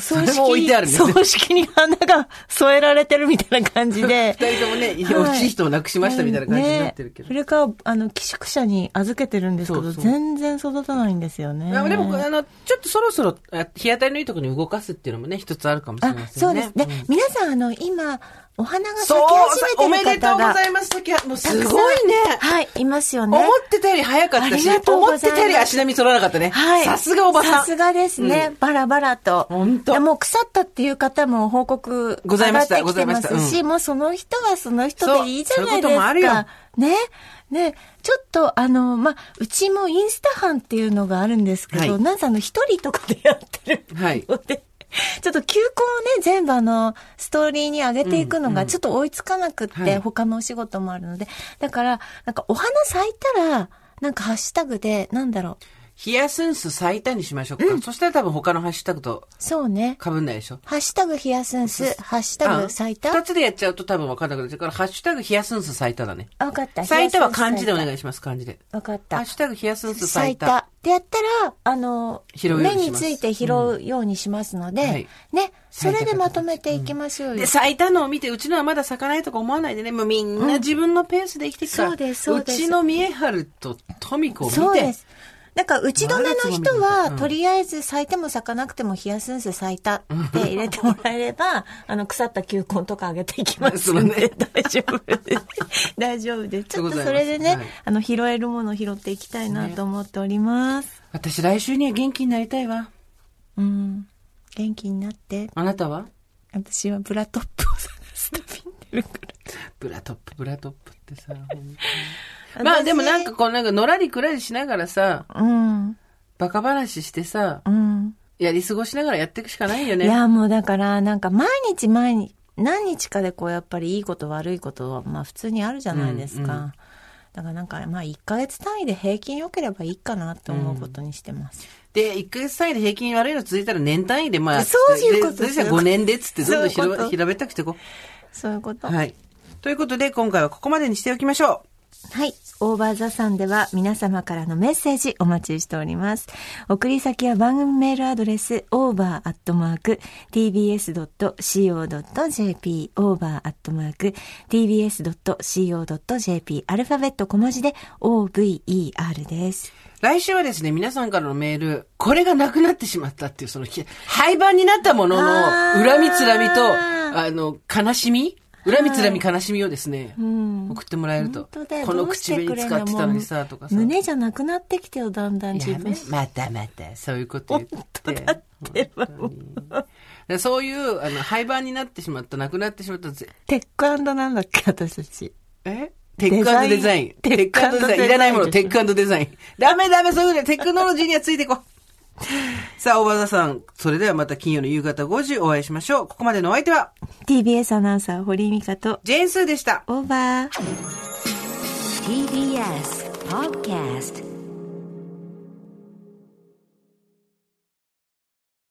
それも置いてあるね。葬式に花が添えられてるみたいな感じで。二人ともね、惜しい人を亡くしましたみたいな感じになってるけど。そ、は、れ、いね、か、あの、寄宿舎に預けてるんですけど、そうそう全然育たないんですよね。でも、あの、ちょっとそろそろ日当たりのいいところに動かすっていうのもね、一つあるかもしれませんね。そうですね、うん。皆さん、あの、今、お花が咲き始めてる方が。おめでとうございます、咲きもうすごいね。はい、いますよね。思ってたより早かったし、思ってたより足並み揃わなかったね。はい。さすがおばさん。さすがですね。うん、バラバラと。本当もう腐ったっていう方も報告ございました、ございました。し、うん、もうその人はその人でいいじゃないですか。そういうこともあるよ。ね。ね、ちょっと、あの、まあ、うちもインスタ班っていうのがあるんですけど、はい、なんせあの、一人とかでやってるので、はい、ちょっと休校をね、全部あの、ストーリーに上げていくのがちょっと追いつかなくって、うんうん、他のお仕事もあるので、だから、なんかお花咲いたら、なんかハッシュタグで、なんだろう。ヒアスンス最多にしましょうか。うん、そしたら多分他のハッシュタグと。そうね。かぶんないでしょ。ハッシュタグヒアスンス、ハッシュタグ最多。二つでやっちゃうと多分分かんなくなっちゃうから、ハッシュタグヒアスンス最多だね。分かった。最多は漢字でお願いします、漢字で。分かった。ハッシュタグヒアスンス最多。最多。でやったら、あの、目について拾うようにしますので、うんはい、ね、それでまとめていきましょうよ。うん、で、咲いたのを見て、うちのはまだ咲かないとか思わないでね、もうみんな自分のペースで生きてきた、うん、そうです、そうです。うちの三重春と富子を見て、そうです。なんか、打ち止めの人は、とりあえず咲いても咲かなくても、ヒやスンス咲いたって入れてもらえれば、あの、腐った球根とかあげていきますので、大丈夫です。大丈夫です。ちょっとそれでね、はい、あの、拾えるものを拾っていきたいなと思っております。ね、私、来週には元気になりたいわ。うん。元気になって。あなたは私はブラトップを探す旅に出るから。ブラトップ、ブラトップってさ、本当に。まあでもなんかこうなんかのらりくらりしながらさ、うん。バカ話してさ、うん。やり過ごしながらやっていくしかないよね。いやもうだからなんか毎日毎日、何日かでこうやっぱりいいこと悪いことはまあ普通にあるじゃないですか。うんうんだからなんかまあ1か月単位で平均良ければいいかなと思うことにしてます。うん、で、1か月単位で平均悪いの続いたら年単位でまあ、そういうことですよ。5年でっつってどんどん平べったくてこう。そういうこと。はい。ということで今回はここまでにしておきましょう。はい。オーバーザさんでは皆様からのメッセージお待ちしております。送り先は番組メールアドレス over.tbs.co.jp over.tbs.co.jp アルファベット小文字で over です。来週はですね、皆さんからのメール、これがなくなってしまったっていう、その、廃盤になったものの、恨みつらみと、あの、悲しみ恨みつらみ悲しみをですね、送ってもらえると。この口紅使ってたのにさ、とかさ。胸じゃなくなってきてよ、だんだん自分。またまた、そういうこと言って。ってそういうあの廃盤になってしまった、なくなってしまった。テックなんだっけ、私たち。えテックデザイン。テックデザイン。いらないもの、テックデザイン。ダメダメ、そういうのテクノロジーにはついてこう。さあ、小原さん、それではまた金曜の夕方5時お会いしましょう。ここまでのお相手は、TBS アナウンサー、堀井美香と、ジェーンスーでした。オーバー。TBS Podcast